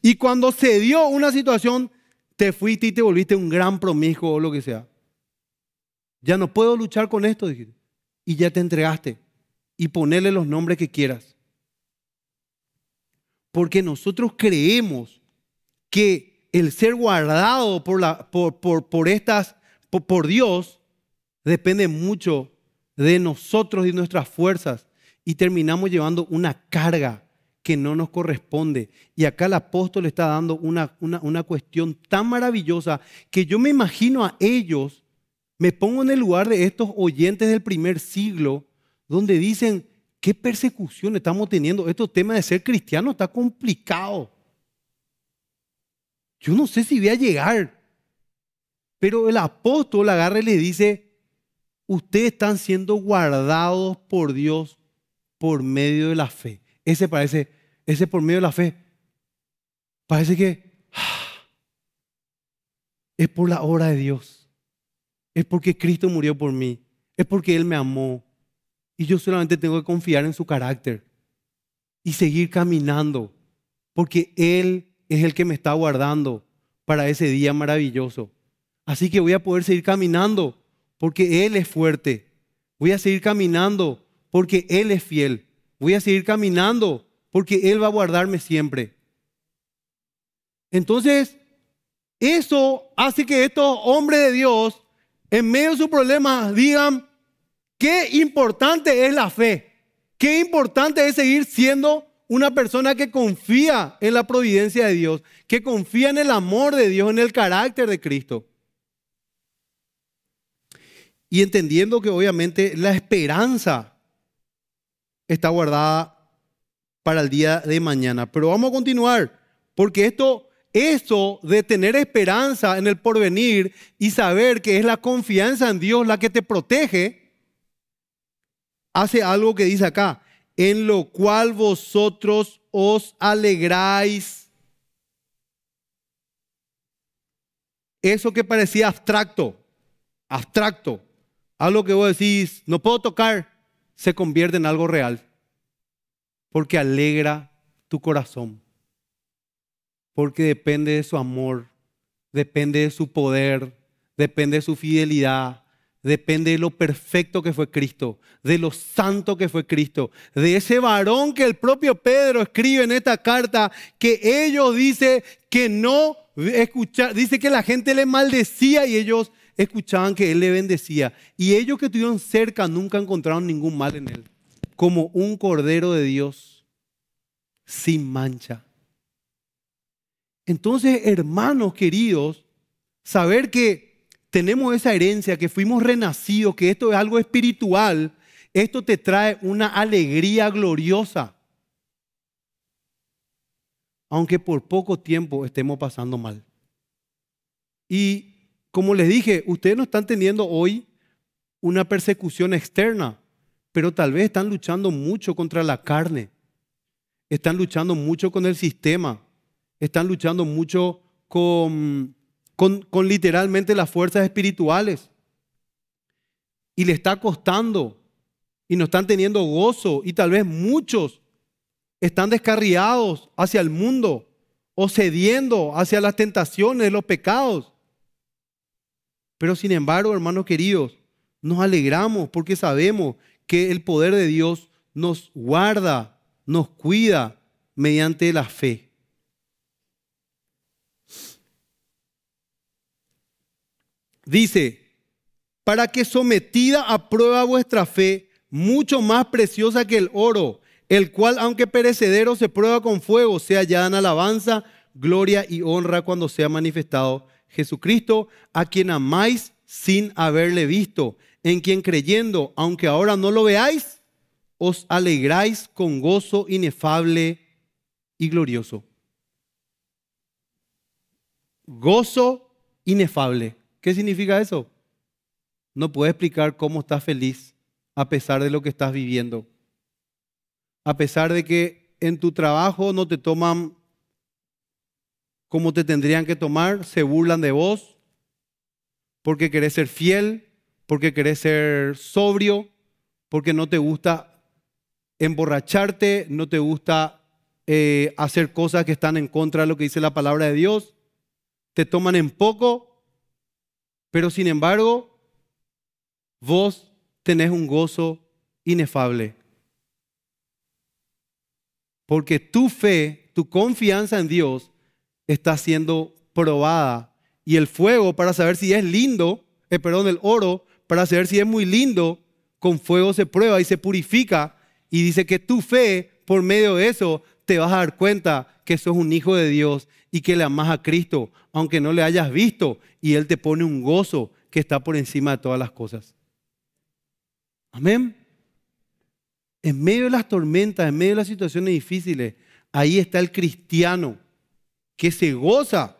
y cuando se dio una situación, te fuiste y te volviste un gran promiscuo o lo que sea. Ya no puedo luchar con esto, Y ya te entregaste. Y ponerle los nombres que quieras. Porque nosotros creemos que el ser guardado por, por, por, por estas, por Dios, depende mucho de nosotros y nuestras fuerzas. Y terminamos llevando una carga que no nos corresponde. Y acá el apóstol está dando una, una, cuestión tan maravillosa que yo me imagino a ellos, me pongo en el lugar de estos oyentes del primer siglo, donde dicen, ¿qué persecución estamos teniendo? Esto tema de ser cristiano está complicado. Yo no sé si voy a llegar. Pero el apóstol agarra y le dice, ustedes están siendo guardados por Dios por medio de la fe. Ese parece, ese por medio de la fe, parece que es por la obra de Dios. Es porque Cristo murió por mí. Es porque Él me amó. Y yo solamente tengo que confiar en su carácter y seguir caminando. Porque Él es el que me está guardando para ese día maravilloso. Así que voy a poder seguir caminando porque Él es fuerte. Voy a seguir caminando porque Él es fiel. Voy a seguir caminando porque Él va a guardarme siempre. Entonces, eso hace que estos hombres de Dios, en medio de sus problemas, digan, qué importante es la fe, qué importante es seguir siendo una persona que confía en la providencia de Dios, que confía en el amor de Dios, en el carácter de Cristo. Y entendiendo que obviamente la esperanza está guardada para el día de mañana. Pero vamos a continuar, porque esto, esto de tener esperanza en el porvenir y saber que es la confianza en Dios la que te protege, hace algo que dice acá, en lo cual vosotros os alegráis. Eso que parecía abstracto, abstracto, algo que vos decís, no puedo tocar, se convierte en algo real, porque alegra tu corazón, porque depende de su amor, depende de su poder, depende de su fidelidad, depende de lo perfecto que fue Cristo, de lo santo que fue Cristo, de ese varón que el propio Pedro escribe en esta carta, que ellos dice que no escuchar, dice que la gente le maldecía y ellos escuchaban que él le bendecía. Y ellos que estuvieron cerca nunca encontraron ningún mal en él. Como un cordero de Dios sin mancha. Entonces, hermanos queridos, saber que tenemos esa herencia, que fuimos renacidos, que esto es algo espiritual, esto te trae una alegría gloriosa. Aunque por poco tiempo estemos pasando mal. Y como les dije, ustedes no están teniendo hoy una persecución externa, pero tal vez están luchando mucho contra la carne, están luchando mucho con el sistema, están luchando mucho con, con, literalmente las fuerzas espirituales. Y le está costando y no están teniendo gozo y tal vez muchos están descarriados hacia el mundo o cediendo hacia las tentaciones, los pecados. Pero sin embargo, hermanos queridos, nos alegramos porque sabemos que el poder de Dios nos guarda, nos cuida mediante la fe. Dice, para que sometida a prueba vuestra fe, mucho más preciosa que el oro, el cual aunque perecedero se prueba con fuego, sea ya en alabanza, gloria y honra cuando sea manifestado Jesucristo, a quien amáis sin haberle visto, en quien creyendo, aunque ahora no lo veáis, os alegráis con gozo inefable y glorioso. Gozo inefable. ¿Qué significa eso? No puedo explicar cómo estás feliz a pesar de lo que estás viviendo. A pesar de que en tu trabajo no te toman como te tendrían que tomar, se burlan de vos, porque querés ser fiel, porque querés ser sobrio, porque no te gusta emborracharte, no te gusta eh, hacer cosas que están en contra de lo que dice la palabra de Dios, te toman en poco, pero sin embargo, vos tenés un gozo inefable. Porque tu fe, tu confianza en Dios, está siendo probada. Y el fuego para saber si es lindo, eh, perdón, el oro para saber si es muy lindo, con fuego se prueba y se purifica. Y dice que tu fe, por medio de eso, te vas a dar cuenta que sos un hijo de Dios y que le amas a Cristo, aunque no le hayas visto. Y Él te pone un gozo que está por encima de todas las cosas. Amén. En medio de las tormentas, en medio de las situaciones difíciles, ahí está el cristiano que se goza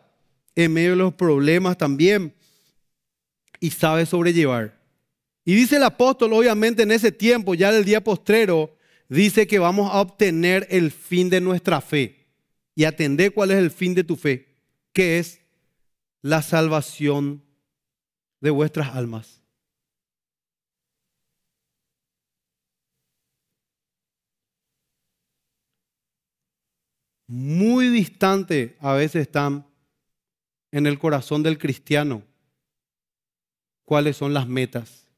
en medio de los problemas también y sabe sobrellevar. Y dice el apóstol, obviamente en ese tiempo, ya del día postrero, dice que vamos a obtener el fin de nuestra fe. Y atender cuál es el fin de tu fe, que es la salvación de vuestras almas. muy distante a veces están en el corazón del cristiano cuáles son las metas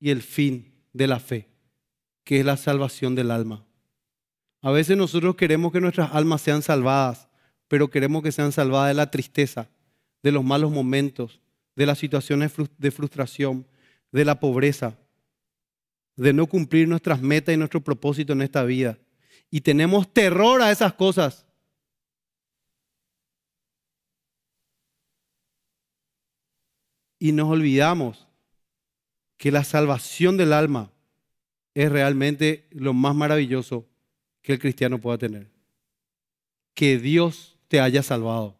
y el fin de la fe, que es la salvación del alma. A veces nosotros queremos que nuestras almas sean salvadas, pero queremos que sean salvadas de la tristeza, de los malos momentos, de las situaciones de frustración, de la pobreza, de no cumplir nuestras metas y nuestro propósito en esta vida y tenemos terror a esas cosas. Y nos olvidamos que la salvación del alma es realmente lo más maravilloso que el cristiano pueda tener. Que Dios te haya salvado,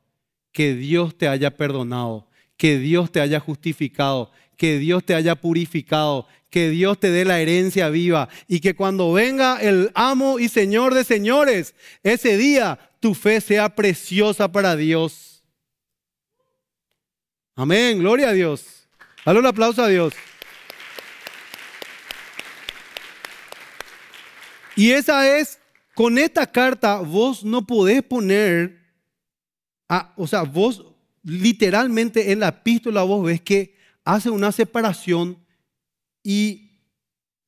que Dios te haya perdonado, que Dios te haya justificado, que Dios te haya purificado, que Dios te dé la herencia viva y que cuando venga el amo y Señor de señores, ese día tu fe sea preciosa para Dios. Amén, gloria a Dios. Dale un aplauso a Dios. Y esa es, con esta carta vos no podés poner, a, o sea, vos literalmente en la epístola vos ves que hace una separación y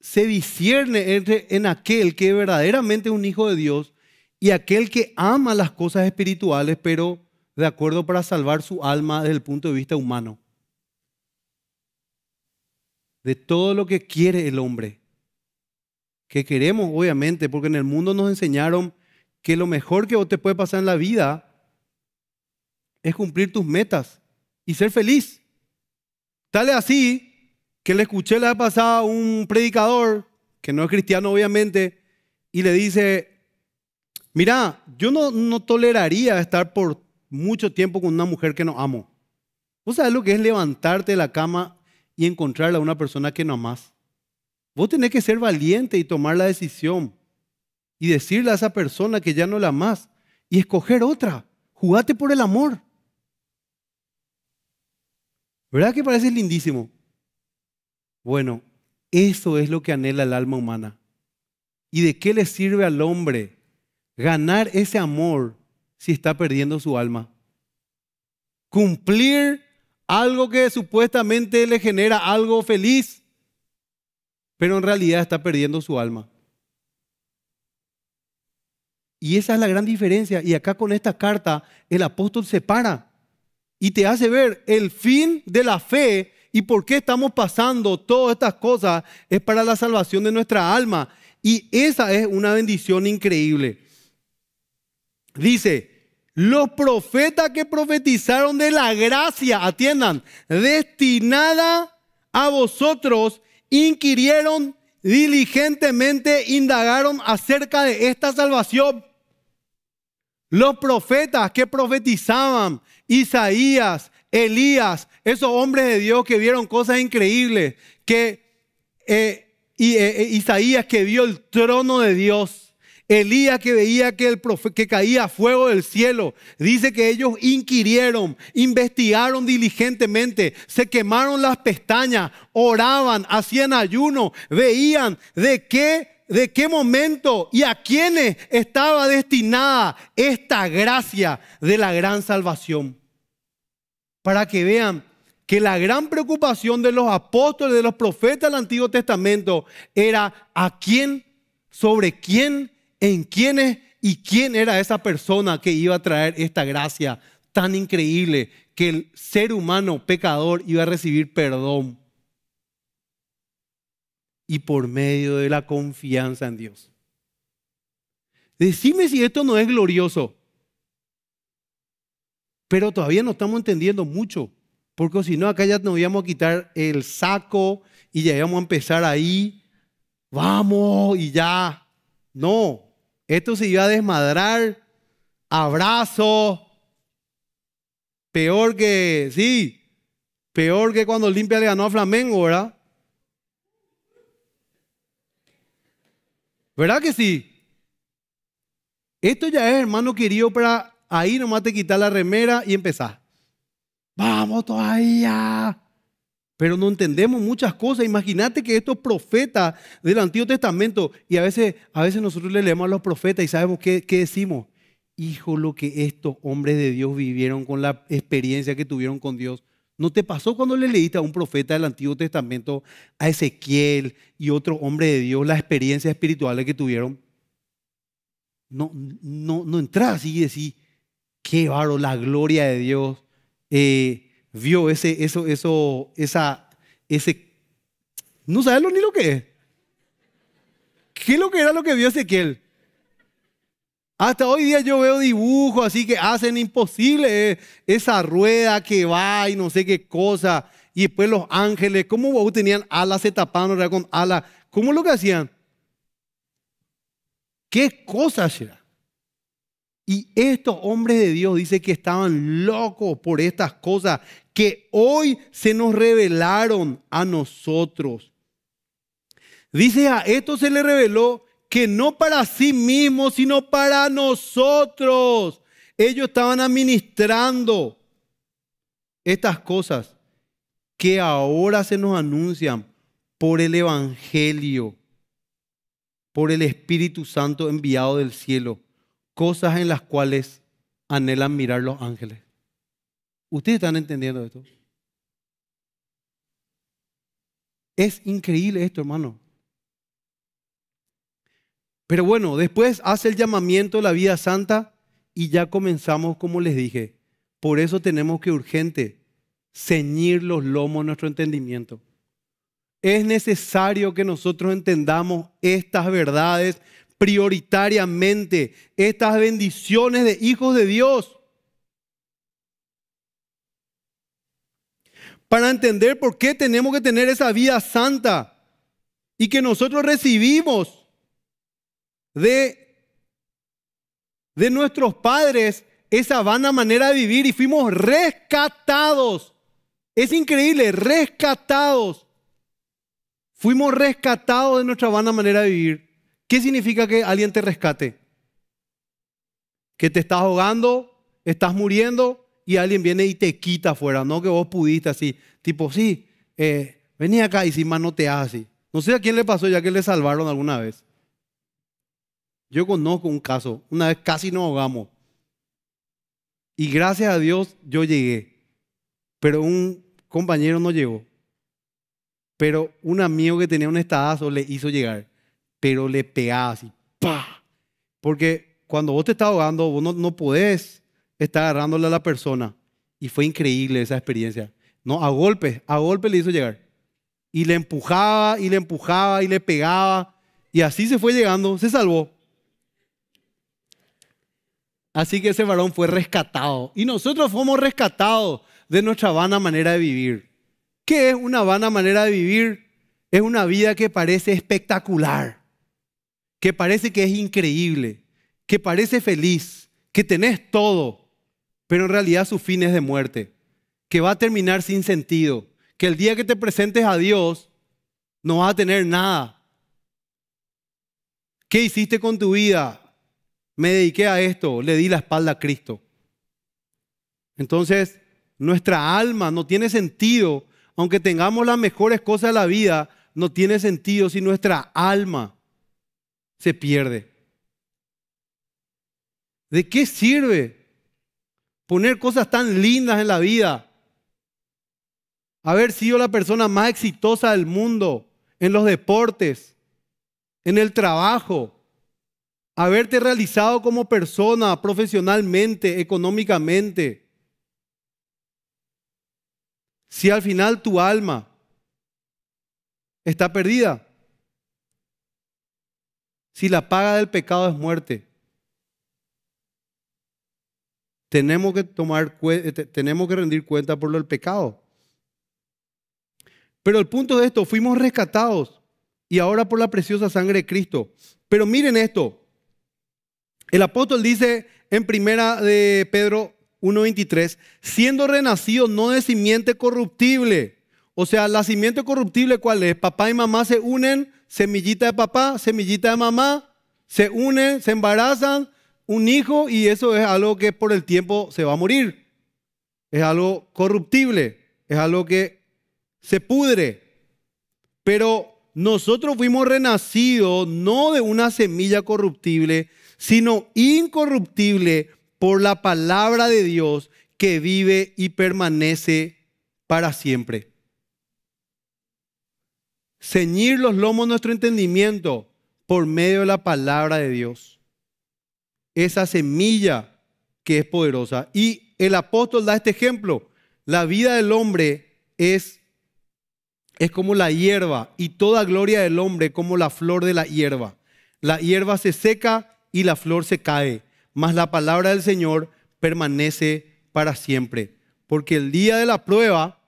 se discierne entre, en aquel que verdaderamente es un hijo de Dios y aquel que ama las cosas espirituales, pero de acuerdo para salvar su alma desde el punto de vista humano. De todo lo que quiere el hombre. Que queremos, obviamente, porque en el mundo nos enseñaron que lo mejor que te puede pasar en la vida es cumplir tus metas y ser feliz. Tal es así que le escuché la pasada a un predicador, que no es cristiano obviamente, y le dice, mira, yo no, no toleraría estar por mucho tiempo con una mujer que no amo. ¿Vos sabés lo que es levantarte de la cama y encontrar a una persona que no amas? Vos tenés que ser valiente y tomar la decisión y decirle a esa persona que ya no la amás y escoger otra. Jugate por el amor. ¿Verdad que parece lindísimo? Bueno, eso es lo que anhela el alma humana. ¿Y de qué le sirve al hombre ganar ese amor si está perdiendo su alma? Cumplir algo que supuestamente le genera algo feliz, pero en realidad está perdiendo su alma. Y esa es la gran diferencia. Y acá con esta carta el apóstol se para y te hace ver el fin de la fe y por qué estamos pasando todas estas cosas es para la salvación de nuestra alma. Y esa es una bendición increíble. Dice, los profetas que profetizaron de la gracia, atiendan, destinada a vosotros, inquirieron diligentemente, indagaron acerca de esta salvación los profetas que profetizaban, Isaías, Elías, esos hombres de Dios que vieron cosas increíbles, que eh, eh, eh, Isaías que vio el trono de Dios, Elías que veía que, que caía fuego del cielo, dice que ellos inquirieron, investigaron diligentemente, se quemaron las pestañas, oraban, hacían ayuno, veían de qué de qué momento y a quiénes estaba destinada esta gracia de la gran salvación. Para que vean que la gran preocupación de los apóstoles, de los profetas del Antiguo Testamento, era a quién, sobre quién, en quiénes y quién era esa persona que iba a traer esta gracia tan increíble que el ser humano pecador iba a recibir perdón y por medio de la confianza en Dios. Decime si esto no es glorioso. Pero todavía no estamos entendiendo mucho, porque si no, acá ya nos íbamos a quitar el saco y ya íbamos a empezar ahí. Vamos y ya. No, esto se iba a desmadrar. Abrazo. Peor que, sí, peor que cuando limpia le ganó a Flamengo, ¿verdad? ¿Verdad que sí? Esto ya es, hermano querido, para ahí nomás te quitar la remera y empezar. Vamos todavía. Pero no entendemos muchas cosas. Imagínate que estos profetas del Antiguo Testamento, y a veces, a veces nosotros le leemos a los profetas y sabemos qué, qué decimos. Hijo, lo que estos hombres de Dios vivieron con la experiencia que tuvieron con Dios. ¿No te pasó cuando le leíste a un profeta del Antiguo Testamento, a Ezequiel y otro hombre de Dios, las experiencias espirituales que tuvieron? No, no, no entras así y decís, qué baro, la gloria de Dios. Eh, vio ese, eso, eso, esa, ese. No sabes ni lo que es. ¿Qué lo que era lo que vio Ezequiel? Hasta hoy día yo veo dibujos así que hacen imposible eh, esa rueda que va y no sé qué cosa. Y después los ángeles, ¿cómo tenían alas, se tapaban con alas? ¿Cómo lo que hacían? ¿Qué cosa era? Y estos hombres de Dios dice que estaban locos por estas cosas que hoy se nos revelaron a nosotros. Dice, a esto se le reveló que no para sí mismos, sino para nosotros. Ellos estaban administrando estas cosas que ahora se nos anuncian por el Evangelio, por el Espíritu Santo enviado del cielo, cosas en las cuales anhelan mirar los ángeles. ¿Ustedes están entendiendo esto? Es increíble esto, hermano. Pero bueno, después hace el llamamiento a la vida santa y ya comenzamos, como les dije. Por eso tenemos que urgente ceñir los lomos nuestro entendimiento. Es necesario que nosotros entendamos estas verdades prioritariamente, estas bendiciones de hijos de Dios. Para entender por qué tenemos que tener esa vida santa y que nosotros recibimos de, de nuestros padres esa vana manera de vivir y fuimos rescatados. Es increíble, rescatados. Fuimos rescatados de nuestra vana manera de vivir. ¿Qué significa que alguien te rescate? Que te estás ahogando, estás muriendo y alguien viene y te quita afuera, no que vos pudiste así. Tipo, sí, eh, vení acá y sin más no te hace No sé a quién le pasó ya que le salvaron alguna vez. Yo conozco un caso, una vez casi nos ahogamos. Y gracias a Dios yo llegué, pero un compañero no llegó. Pero un amigo que tenía un estadazo le hizo llegar, pero le pegaba así, ¡pa! Porque cuando vos te estás ahogando, vos no, podés estar agarrándole a la persona. Y fue increíble esa experiencia. No, a golpes, a golpe le hizo llegar. Y le empujaba, y le empujaba, y le pegaba. Y así se fue llegando, se salvó. Así que ese varón fue rescatado. Y nosotros fuimos rescatados de nuestra vana manera de vivir. ¿Qué es una vana manera de vivir? Es una vida que parece espectacular, que parece que es increíble, que parece feliz, que tenés todo, pero en realidad su fin es de muerte, que va a terminar sin sentido, que el día que te presentes a Dios no vas a tener nada. ¿Qué hiciste con tu vida? me dediqué a esto, le di la espalda a Cristo. Entonces, nuestra alma no tiene sentido, aunque tengamos las mejores cosas de la vida, no tiene sentido si nuestra alma se pierde. ¿De qué sirve poner cosas tan lindas en la vida? Haber sido la persona más exitosa del mundo en los deportes, en el trabajo, haberte realizado como persona, profesionalmente, económicamente, si al final tu alma está perdida, si la paga del pecado es muerte, tenemos que, tomar, eh, tenemos que rendir cuenta por el pecado. Pero el punto de esto, fuimos rescatados y ahora por la preciosa sangre de Cristo. Pero miren esto, el apóstol dice en primera de Pedro 1.23, siendo renacido no de simiente corruptible. O sea, la simiente corruptible, ¿cuál es? Papá y mamá se unen, semillita de papá, semillita de mamá, se unen, se embarazan, un hijo y eso es algo que por el tiempo se va a morir. Es algo corruptible, es algo que se pudre. Pero nosotros fuimos renacidos no de una semilla corruptible, sino incorruptible por la palabra de Dios que vive y permanece para siempre. Ceñir los lomos nuestro entendimiento por medio de la palabra de Dios. Esa semilla que es poderosa. Y el apóstol da este ejemplo. La vida del hombre es, es como la hierba y toda gloria del hombre como la flor de la hierba. La hierba se seca, y la flor se cae, mas la palabra del Señor permanece para siempre. Porque el día de la prueba,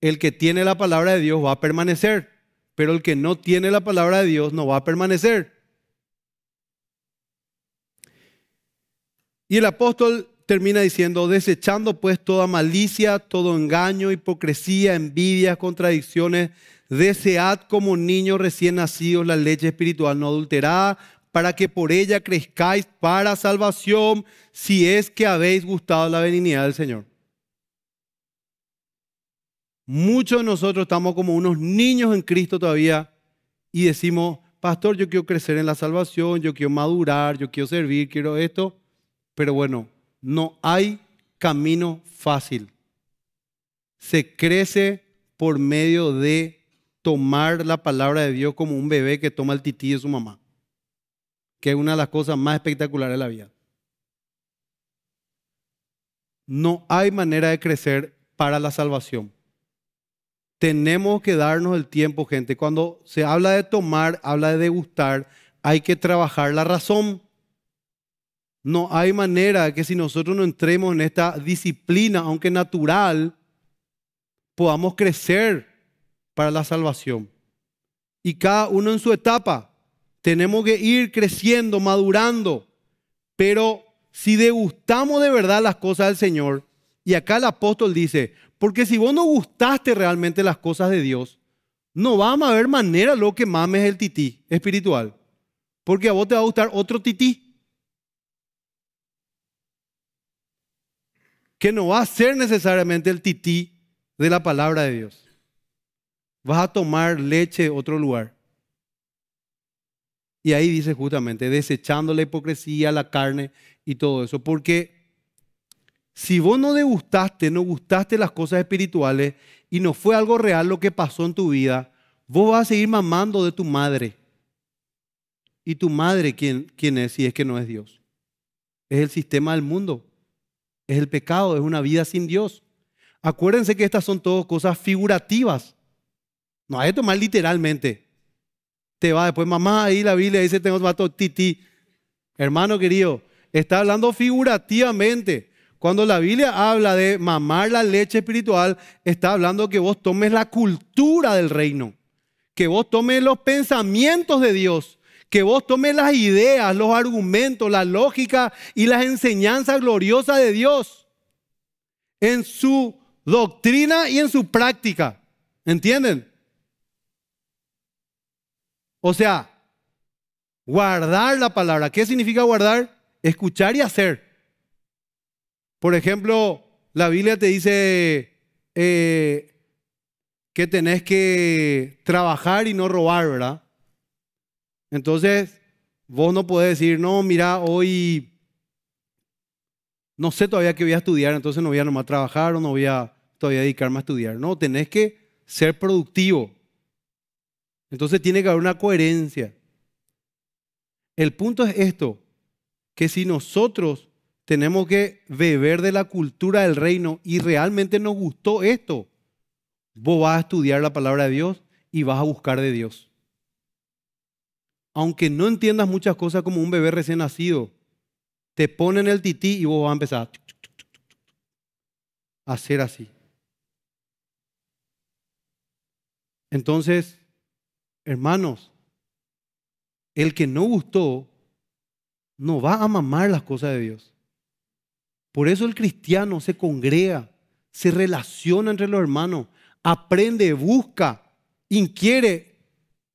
el que tiene la palabra de Dios va a permanecer, pero el que no tiene la palabra de Dios no va a permanecer. Y el apóstol termina diciendo, desechando pues toda malicia, todo engaño, hipocresía, envidias, contradicciones, desead como niños recién nacidos la leche espiritual no adulterada, para que por ella crezcáis para salvación, si es que habéis gustado la benignidad del Señor. Muchos de nosotros estamos como unos niños en Cristo todavía y decimos, pastor, yo quiero crecer en la salvación, yo quiero madurar, yo quiero servir, quiero esto, pero bueno, no hay camino fácil. Se crece por medio de tomar la palabra de Dios como un bebé que toma el tití de su mamá, que es una de las cosas más espectaculares de la vida. No hay manera de crecer para la salvación. Tenemos que darnos el tiempo, gente. Cuando se habla de tomar, habla de degustar, hay que trabajar la razón. No hay manera que si nosotros no entremos en esta disciplina, aunque natural, podamos crecer para la salvación. Y cada uno en su etapa. Tenemos que ir creciendo, madurando. Pero si degustamos de verdad las cosas del Señor, y acá el apóstol dice, porque si vos no gustaste realmente las cosas de Dios, no vamos a haber manera lo que mames el tití espiritual. Porque a vos te va a gustar otro tití. Que no va a ser necesariamente el tití de la palabra de Dios vas a tomar leche otro lugar. Y ahí dice justamente, desechando la hipocresía, la carne y todo eso. Porque si vos no degustaste, no gustaste las cosas espirituales y no fue algo real lo que pasó en tu vida, vos vas a seguir mamando de tu madre. ¿Y tu madre quién, quién es si es que no es Dios? Es el sistema del mundo. Es el pecado, es una vida sin Dios. Acuérdense que estas son todas cosas figurativas. No hay que tomar literalmente. Te va después, mamá, ahí la Biblia dice, tengo vato titi. Hermano querido, está hablando figurativamente. Cuando la Biblia habla de mamar la leche espiritual, está hablando que vos tomes la cultura del reino, que vos tomes los pensamientos de Dios, que vos tomes las ideas, los argumentos, la lógica y las enseñanzas gloriosas de Dios en su doctrina y en su práctica. ¿Entienden? O sea, guardar la palabra. ¿Qué significa guardar? Escuchar y hacer. Por ejemplo, la Biblia te dice eh, que tenés que trabajar y no robar, ¿verdad? Entonces, vos no podés decir, no, mira, hoy no sé todavía qué voy a estudiar, entonces no voy a nomás trabajar o no voy a todavía dedicarme a estudiar. No, tenés que ser productivo. Entonces tiene que haber una coherencia. El punto es esto, que si nosotros tenemos que beber de la cultura del reino y realmente nos gustó esto, vos vas a estudiar la palabra de Dios y vas a buscar de Dios. Aunque no entiendas muchas cosas como un bebé recién nacido, te ponen el tití y vos vas a empezar a hacer así. Entonces, Hermanos, el que no gustó no va a mamar las cosas de Dios. Por eso el cristiano se congrega, se relaciona entre los hermanos, aprende, busca, inquiere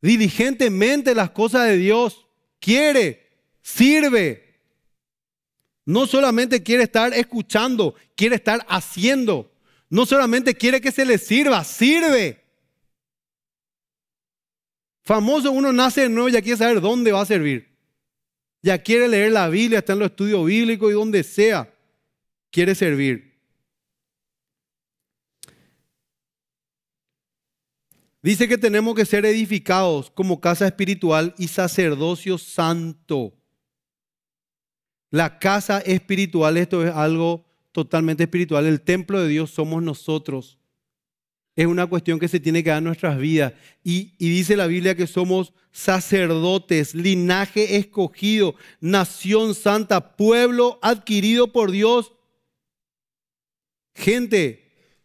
diligentemente las cosas de Dios, quiere, sirve. No solamente quiere estar escuchando, quiere estar haciendo. No solamente quiere que se le sirva, sirve. Famoso uno nace de nuevo y ya quiere saber dónde va a servir. Ya quiere leer la Biblia, está en los estudios bíblicos y donde sea quiere servir. Dice que tenemos que ser edificados como casa espiritual y sacerdocio santo. La casa espiritual, esto es algo totalmente espiritual. El templo de Dios somos nosotros. Es una cuestión que se tiene que dar en nuestras vidas. Y, dice la Biblia que somos sacerdotes, linaje escogido, nación santa, pueblo adquirido por Dios. Gente,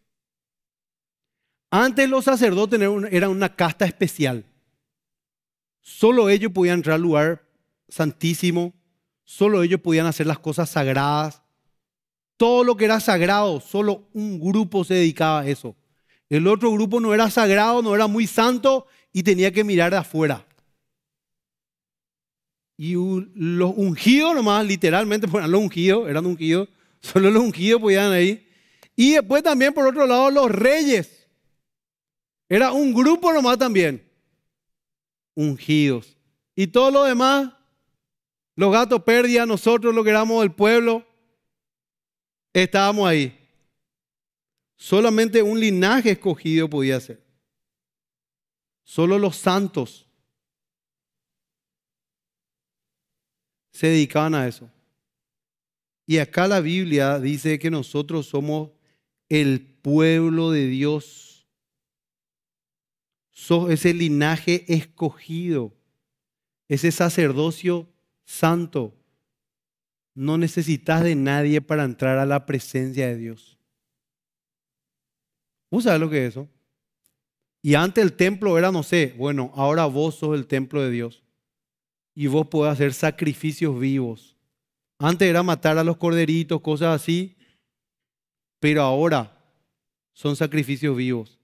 antes los sacerdotes eran una casta especial. Solo ellos podían entrar al lugar santísimo, solo ellos podían hacer las cosas sagradas. Todo lo que era sagrado, solo un grupo se dedicaba a eso. El otro grupo no era sagrado, no era muy santo y tenía que mirar de afuera. Y los ungidos nomás, literalmente, pues eran los ungidos, eran ungidos, solo los ungidos podían ahí. Y después también, por otro lado, los reyes. Era un grupo nomás también, ungidos. Y todo lo demás, los gatos perdían, nosotros lo que éramos el pueblo, estábamos ahí. Solamente un linaje escogido podía ser. Solo los santos se dedicaban a eso. Y acá la Biblia dice que nosotros somos el pueblo de Dios. Sos ese linaje escogido, ese sacerdocio santo. No necesitas de nadie para entrar a la presencia de Dios. ¿Vos lo que es eso? Y antes el templo era, no sé, bueno, ahora vos sos el templo de Dios. Y vos podés hacer sacrificios vivos. Antes era matar a los corderitos, cosas así. Pero ahora son sacrificios vivos.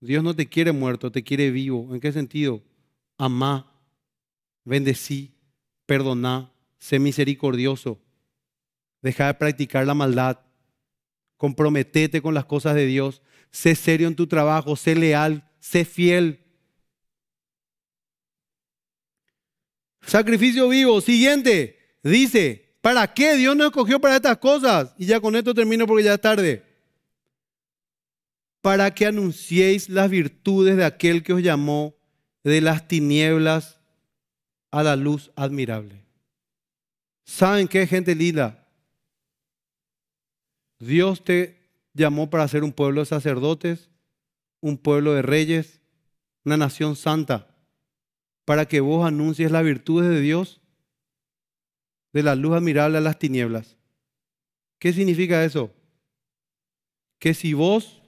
Dios no te quiere muerto, te quiere vivo. ¿En qué sentido? Amá, bendecí, perdoná, sé misericordioso. Deja de practicar la maldad. Comprometete con las cosas de Dios sé serio en tu trabajo, sé leal, sé fiel. Sacrificio vivo, siguiente, dice, ¿para qué Dios nos escogió para estas cosas? Y ya con esto termino porque ya es tarde. Para que anunciéis las virtudes de aquel que os llamó de las tinieblas a la luz admirable. ¿Saben qué, gente linda? Dios te llamó para ser un pueblo de sacerdotes, un pueblo de reyes, una nación santa, para que vos anuncies las virtudes de Dios, de la luz admirable a las tinieblas. ¿Qué significa eso? Que si vos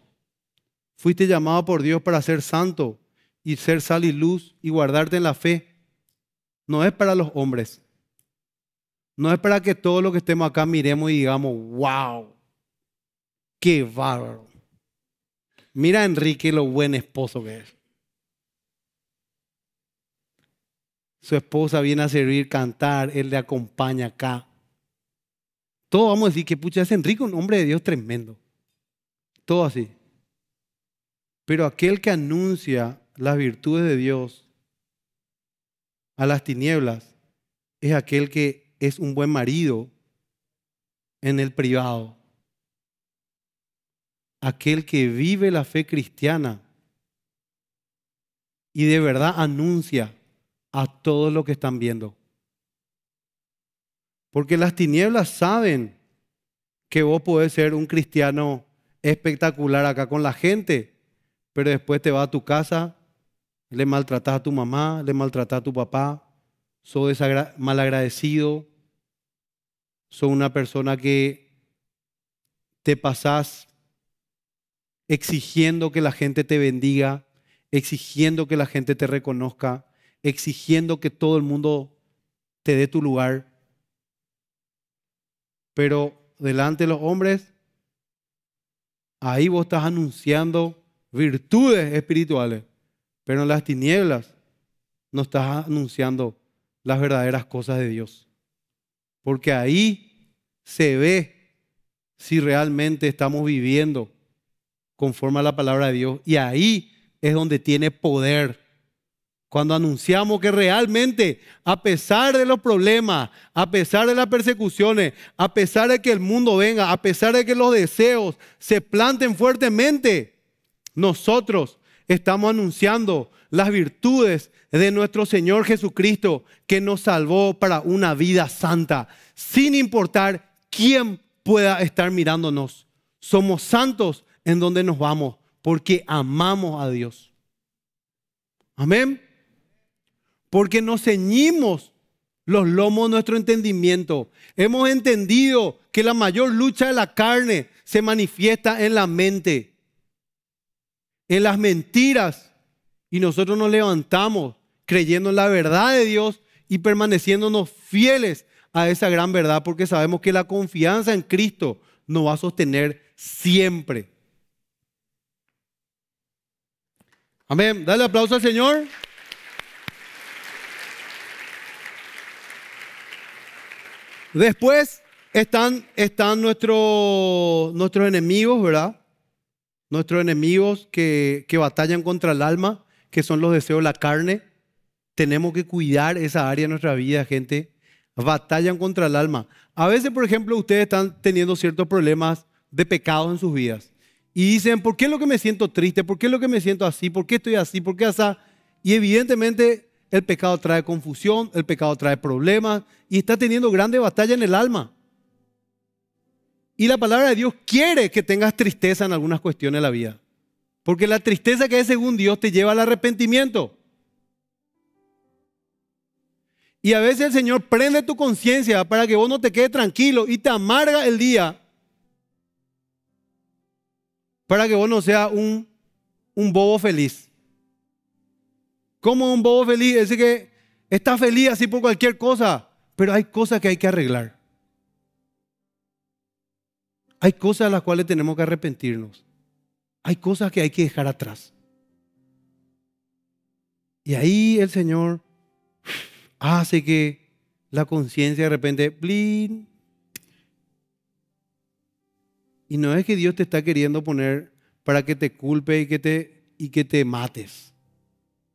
fuiste llamado por Dios para ser santo y ser sal y luz y guardarte en la fe, no es para los hombres. No es para que todos los que estemos acá miremos y digamos, wow, Qué bárbaro. Mira a Enrique lo buen esposo que es. Su esposa viene a servir, cantar, él le acompaña acá. Todos vamos a decir que pucha, es Enrique un hombre de Dios tremendo. Todo así. Pero aquel que anuncia las virtudes de Dios a las tinieblas es aquel que es un buen marido en el privado aquel que vive la fe cristiana y de verdad anuncia a todos los que están viendo. Porque las tinieblas saben que vos podés ser un cristiano espectacular acá con la gente, pero después te vas a tu casa, le maltratas a tu mamá, le maltratas a tu papá, sos malagradecido, sos una persona que te pasás exigiendo que la gente te bendiga, exigiendo que la gente te reconozca, exigiendo que todo el mundo te dé tu lugar. Pero delante de los hombres, ahí vos estás anunciando virtudes espirituales, pero en las tinieblas no estás anunciando las verdaderas cosas de Dios. Porque ahí se ve si realmente estamos viviendo conforme a la palabra de Dios. Y ahí es donde tiene poder. Cuando anunciamos que realmente, a pesar de los problemas, a pesar de las persecuciones, a pesar de que el mundo venga, a pesar de que los deseos se planten fuertemente, nosotros estamos anunciando las virtudes de nuestro Señor Jesucristo que nos salvó para una vida santa, sin importar quién pueda estar mirándonos. Somos santos en donde nos vamos, porque amamos a Dios. Amén. Porque nos ceñimos los lomos de nuestro entendimiento. Hemos entendido que la mayor lucha de la carne se manifiesta en la mente, en las mentiras. Y nosotros nos levantamos creyendo en la verdad de Dios y permaneciéndonos fieles a esa gran verdad porque sabemos que la confianza en Cristo nos va a sostener siempre. Amén. Dale aplauso al Señor. Después están, nuestros enemigos, ¿verdad? Nuestros enemigos que, que batallan contra el alma, que son los deseos de la carne. Tenemos que cuidar esa área de nuestra vida, gente. Batallan contra el alma. A veces, por ejemplo, ustedes están teniendo ciertos problemas de pecado en sus vidas y dicen, ¿por qué es lo que me siento triste? ¿Por qué es lo que me siento así? ¿Por qué estoy así? ¿Por qué así? Y evidentemente el pecado trae confusión, el pecado trae problemas y está teniendo grande batalla en el alma. Y la palabra de Dios quiere que tengas tristeza en algunas cuestiones de la vida. Porque la tristeza que es según Dios te lleva al arrepentimiento. Y a veces el Señor prende tu conciencia para que vos no te quedes tranquilo y te amarga el día para que vos no seas un, un bobo feliz. ¿Cómo un bobo feliz? Es decir, que está feliz así por cualquier cosa, pero hay cosas que hay que arreglar. Hay cosas a las cuales tenemos que arrepentirnos. Hay cosas que hay que dejar atrás. Y ahí el Señor hace que la conciencia de repente, blin, y no es que Dios te está queriendo poner para que te culpe y que te, y que te mates.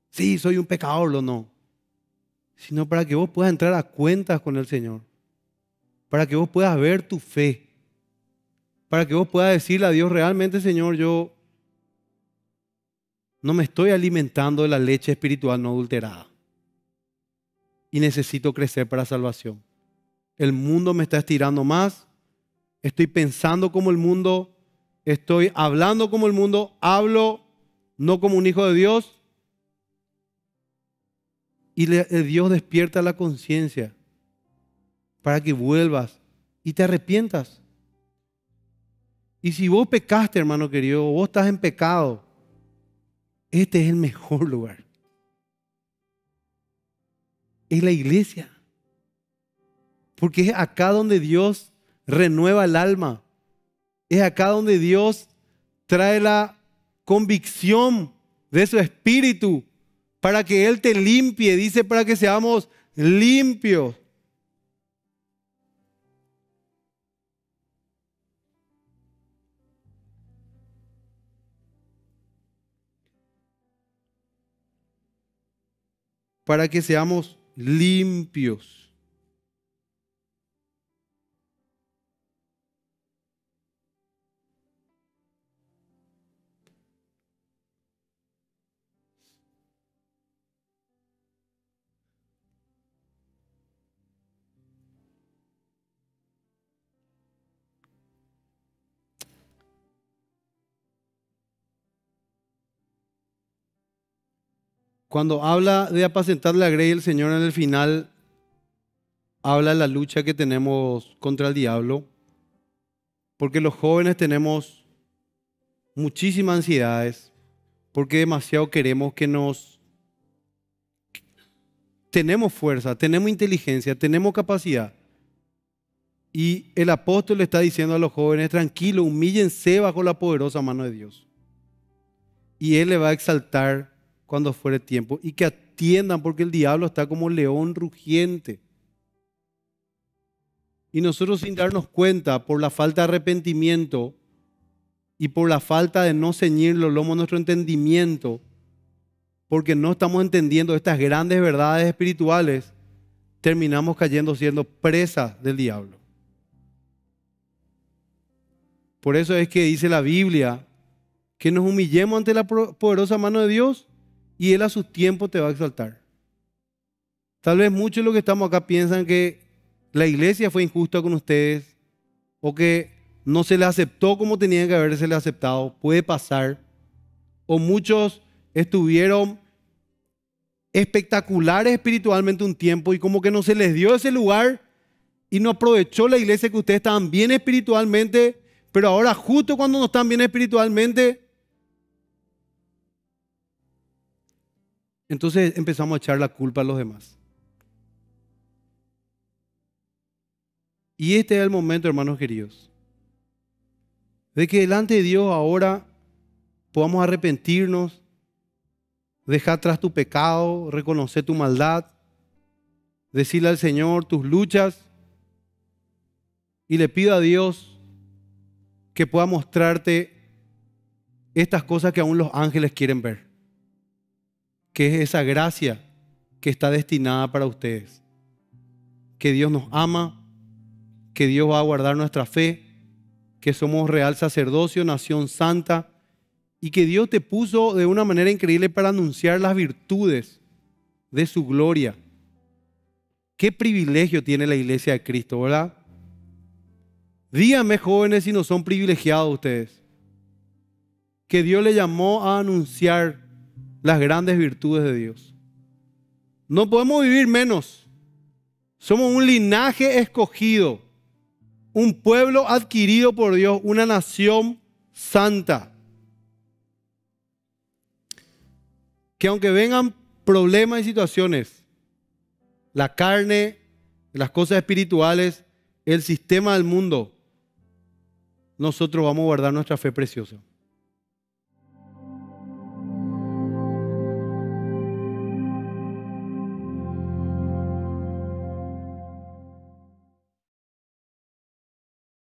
Sí, soy un pecador o no. Sino para que vos puedas entrar a cuentas con el Señor. Para que vos puedas ver tu fe. Para que vos puedas decirle a Dios, realmente Señor, yo no me estoy alimentando de la leche espiritual no adulterada. Y necesito crecer para salvación. El mundo me está estirando más estoy pensando como el mundo, estoy hablando como el mundo, hablo no como un hijo de Dios. Y eh, Dios despierta la conciencia para que vuelvas y te arrepientas. Y si vos pecaste, hermano querido, vos estás en pecado, este es el mejor lugar. Es la iglesia. Porque es acá donde Dios renueva el alma. Es acá donde Dios trae la convicción de su espíritu para que Él te limpie, dice, para que seamos limpios. Para que seamos limpios. Cuando habla de apacentar la grey, el Señor en el final habla de la lucha que tenemos contra el diablo, porque los jóvenes tenemos muchísimas ansiedades, porque demasiado queremos que nos... Tenemos fuerza, tenemos inteligencia, tenemos capacidad. Y el apóstol le está diciendo a los jóvenes, tranquilo, humíllense bajo la poderosa mano de Dios. Y Él le va a exaltar cuando fuere tiempo y que atiendan porque el diablo está como león rugiente. Y nosotros sin darnos cuenta por la falta de arrepentimiento y por la falta de no ceñir los lomos nuestro entendimiento, porque no estamos entendiendo estas grandes verdades espirituales, terminamos cayendo siendo presas del diablo. Por eso es que dice la Biblia que nos humillemos ante la poderosa mano de Dios y Él a su tiempo te va a exaltar. Tal vez muchos de los que estamos acá piensan que la iglesia fue injusta con ustedes o que no se les aceptó como tenían que haberse aceptado. Puede pasar. O muchos estuvieron espectaculares espiritualmente un tiempo y como que no se les dio ese lugar y no aprovechó la iglesia que ustedes estaban bien espiritualmente, pero ahora justo cuando no están bien espiritualmente, Entonces empezamos a echar la culpa a los demás. Y este es el momento, hermanos queridos, de que delante de Dios ahora podamos arrepentirnos, dejar atrás tu pecado, reconocer tu maldad, decirle al Señor tus luchas y le pido a Dios que pueda mostrarte estas cosas que aún los ángeles quieren ver que es esa gracia que está destinada para ustedes. Que Dios nos ama, que Dios va a guardar nuestra fe, que somos real sacerdocio, nación santa, y que Dios te puso de una manera increíble para anunciar las virtudes de su gloria. Qué privilegio tiene la iglesia de Cristo, ¿verdad? Díganme jóvenes si no son privilegiados ustedes. Que Dios le llamó a anunciar las grandes virtudes de Dios. No podemos vivir menos. Somos un linaje escogido, un pueblo adquirido por Dios, una nación santa. Que aunque vengan problemas y situaciones, la carne, las cosas espirituales, el sistema del mundo, nosotros vamos a guardar nuestra fe preciosa.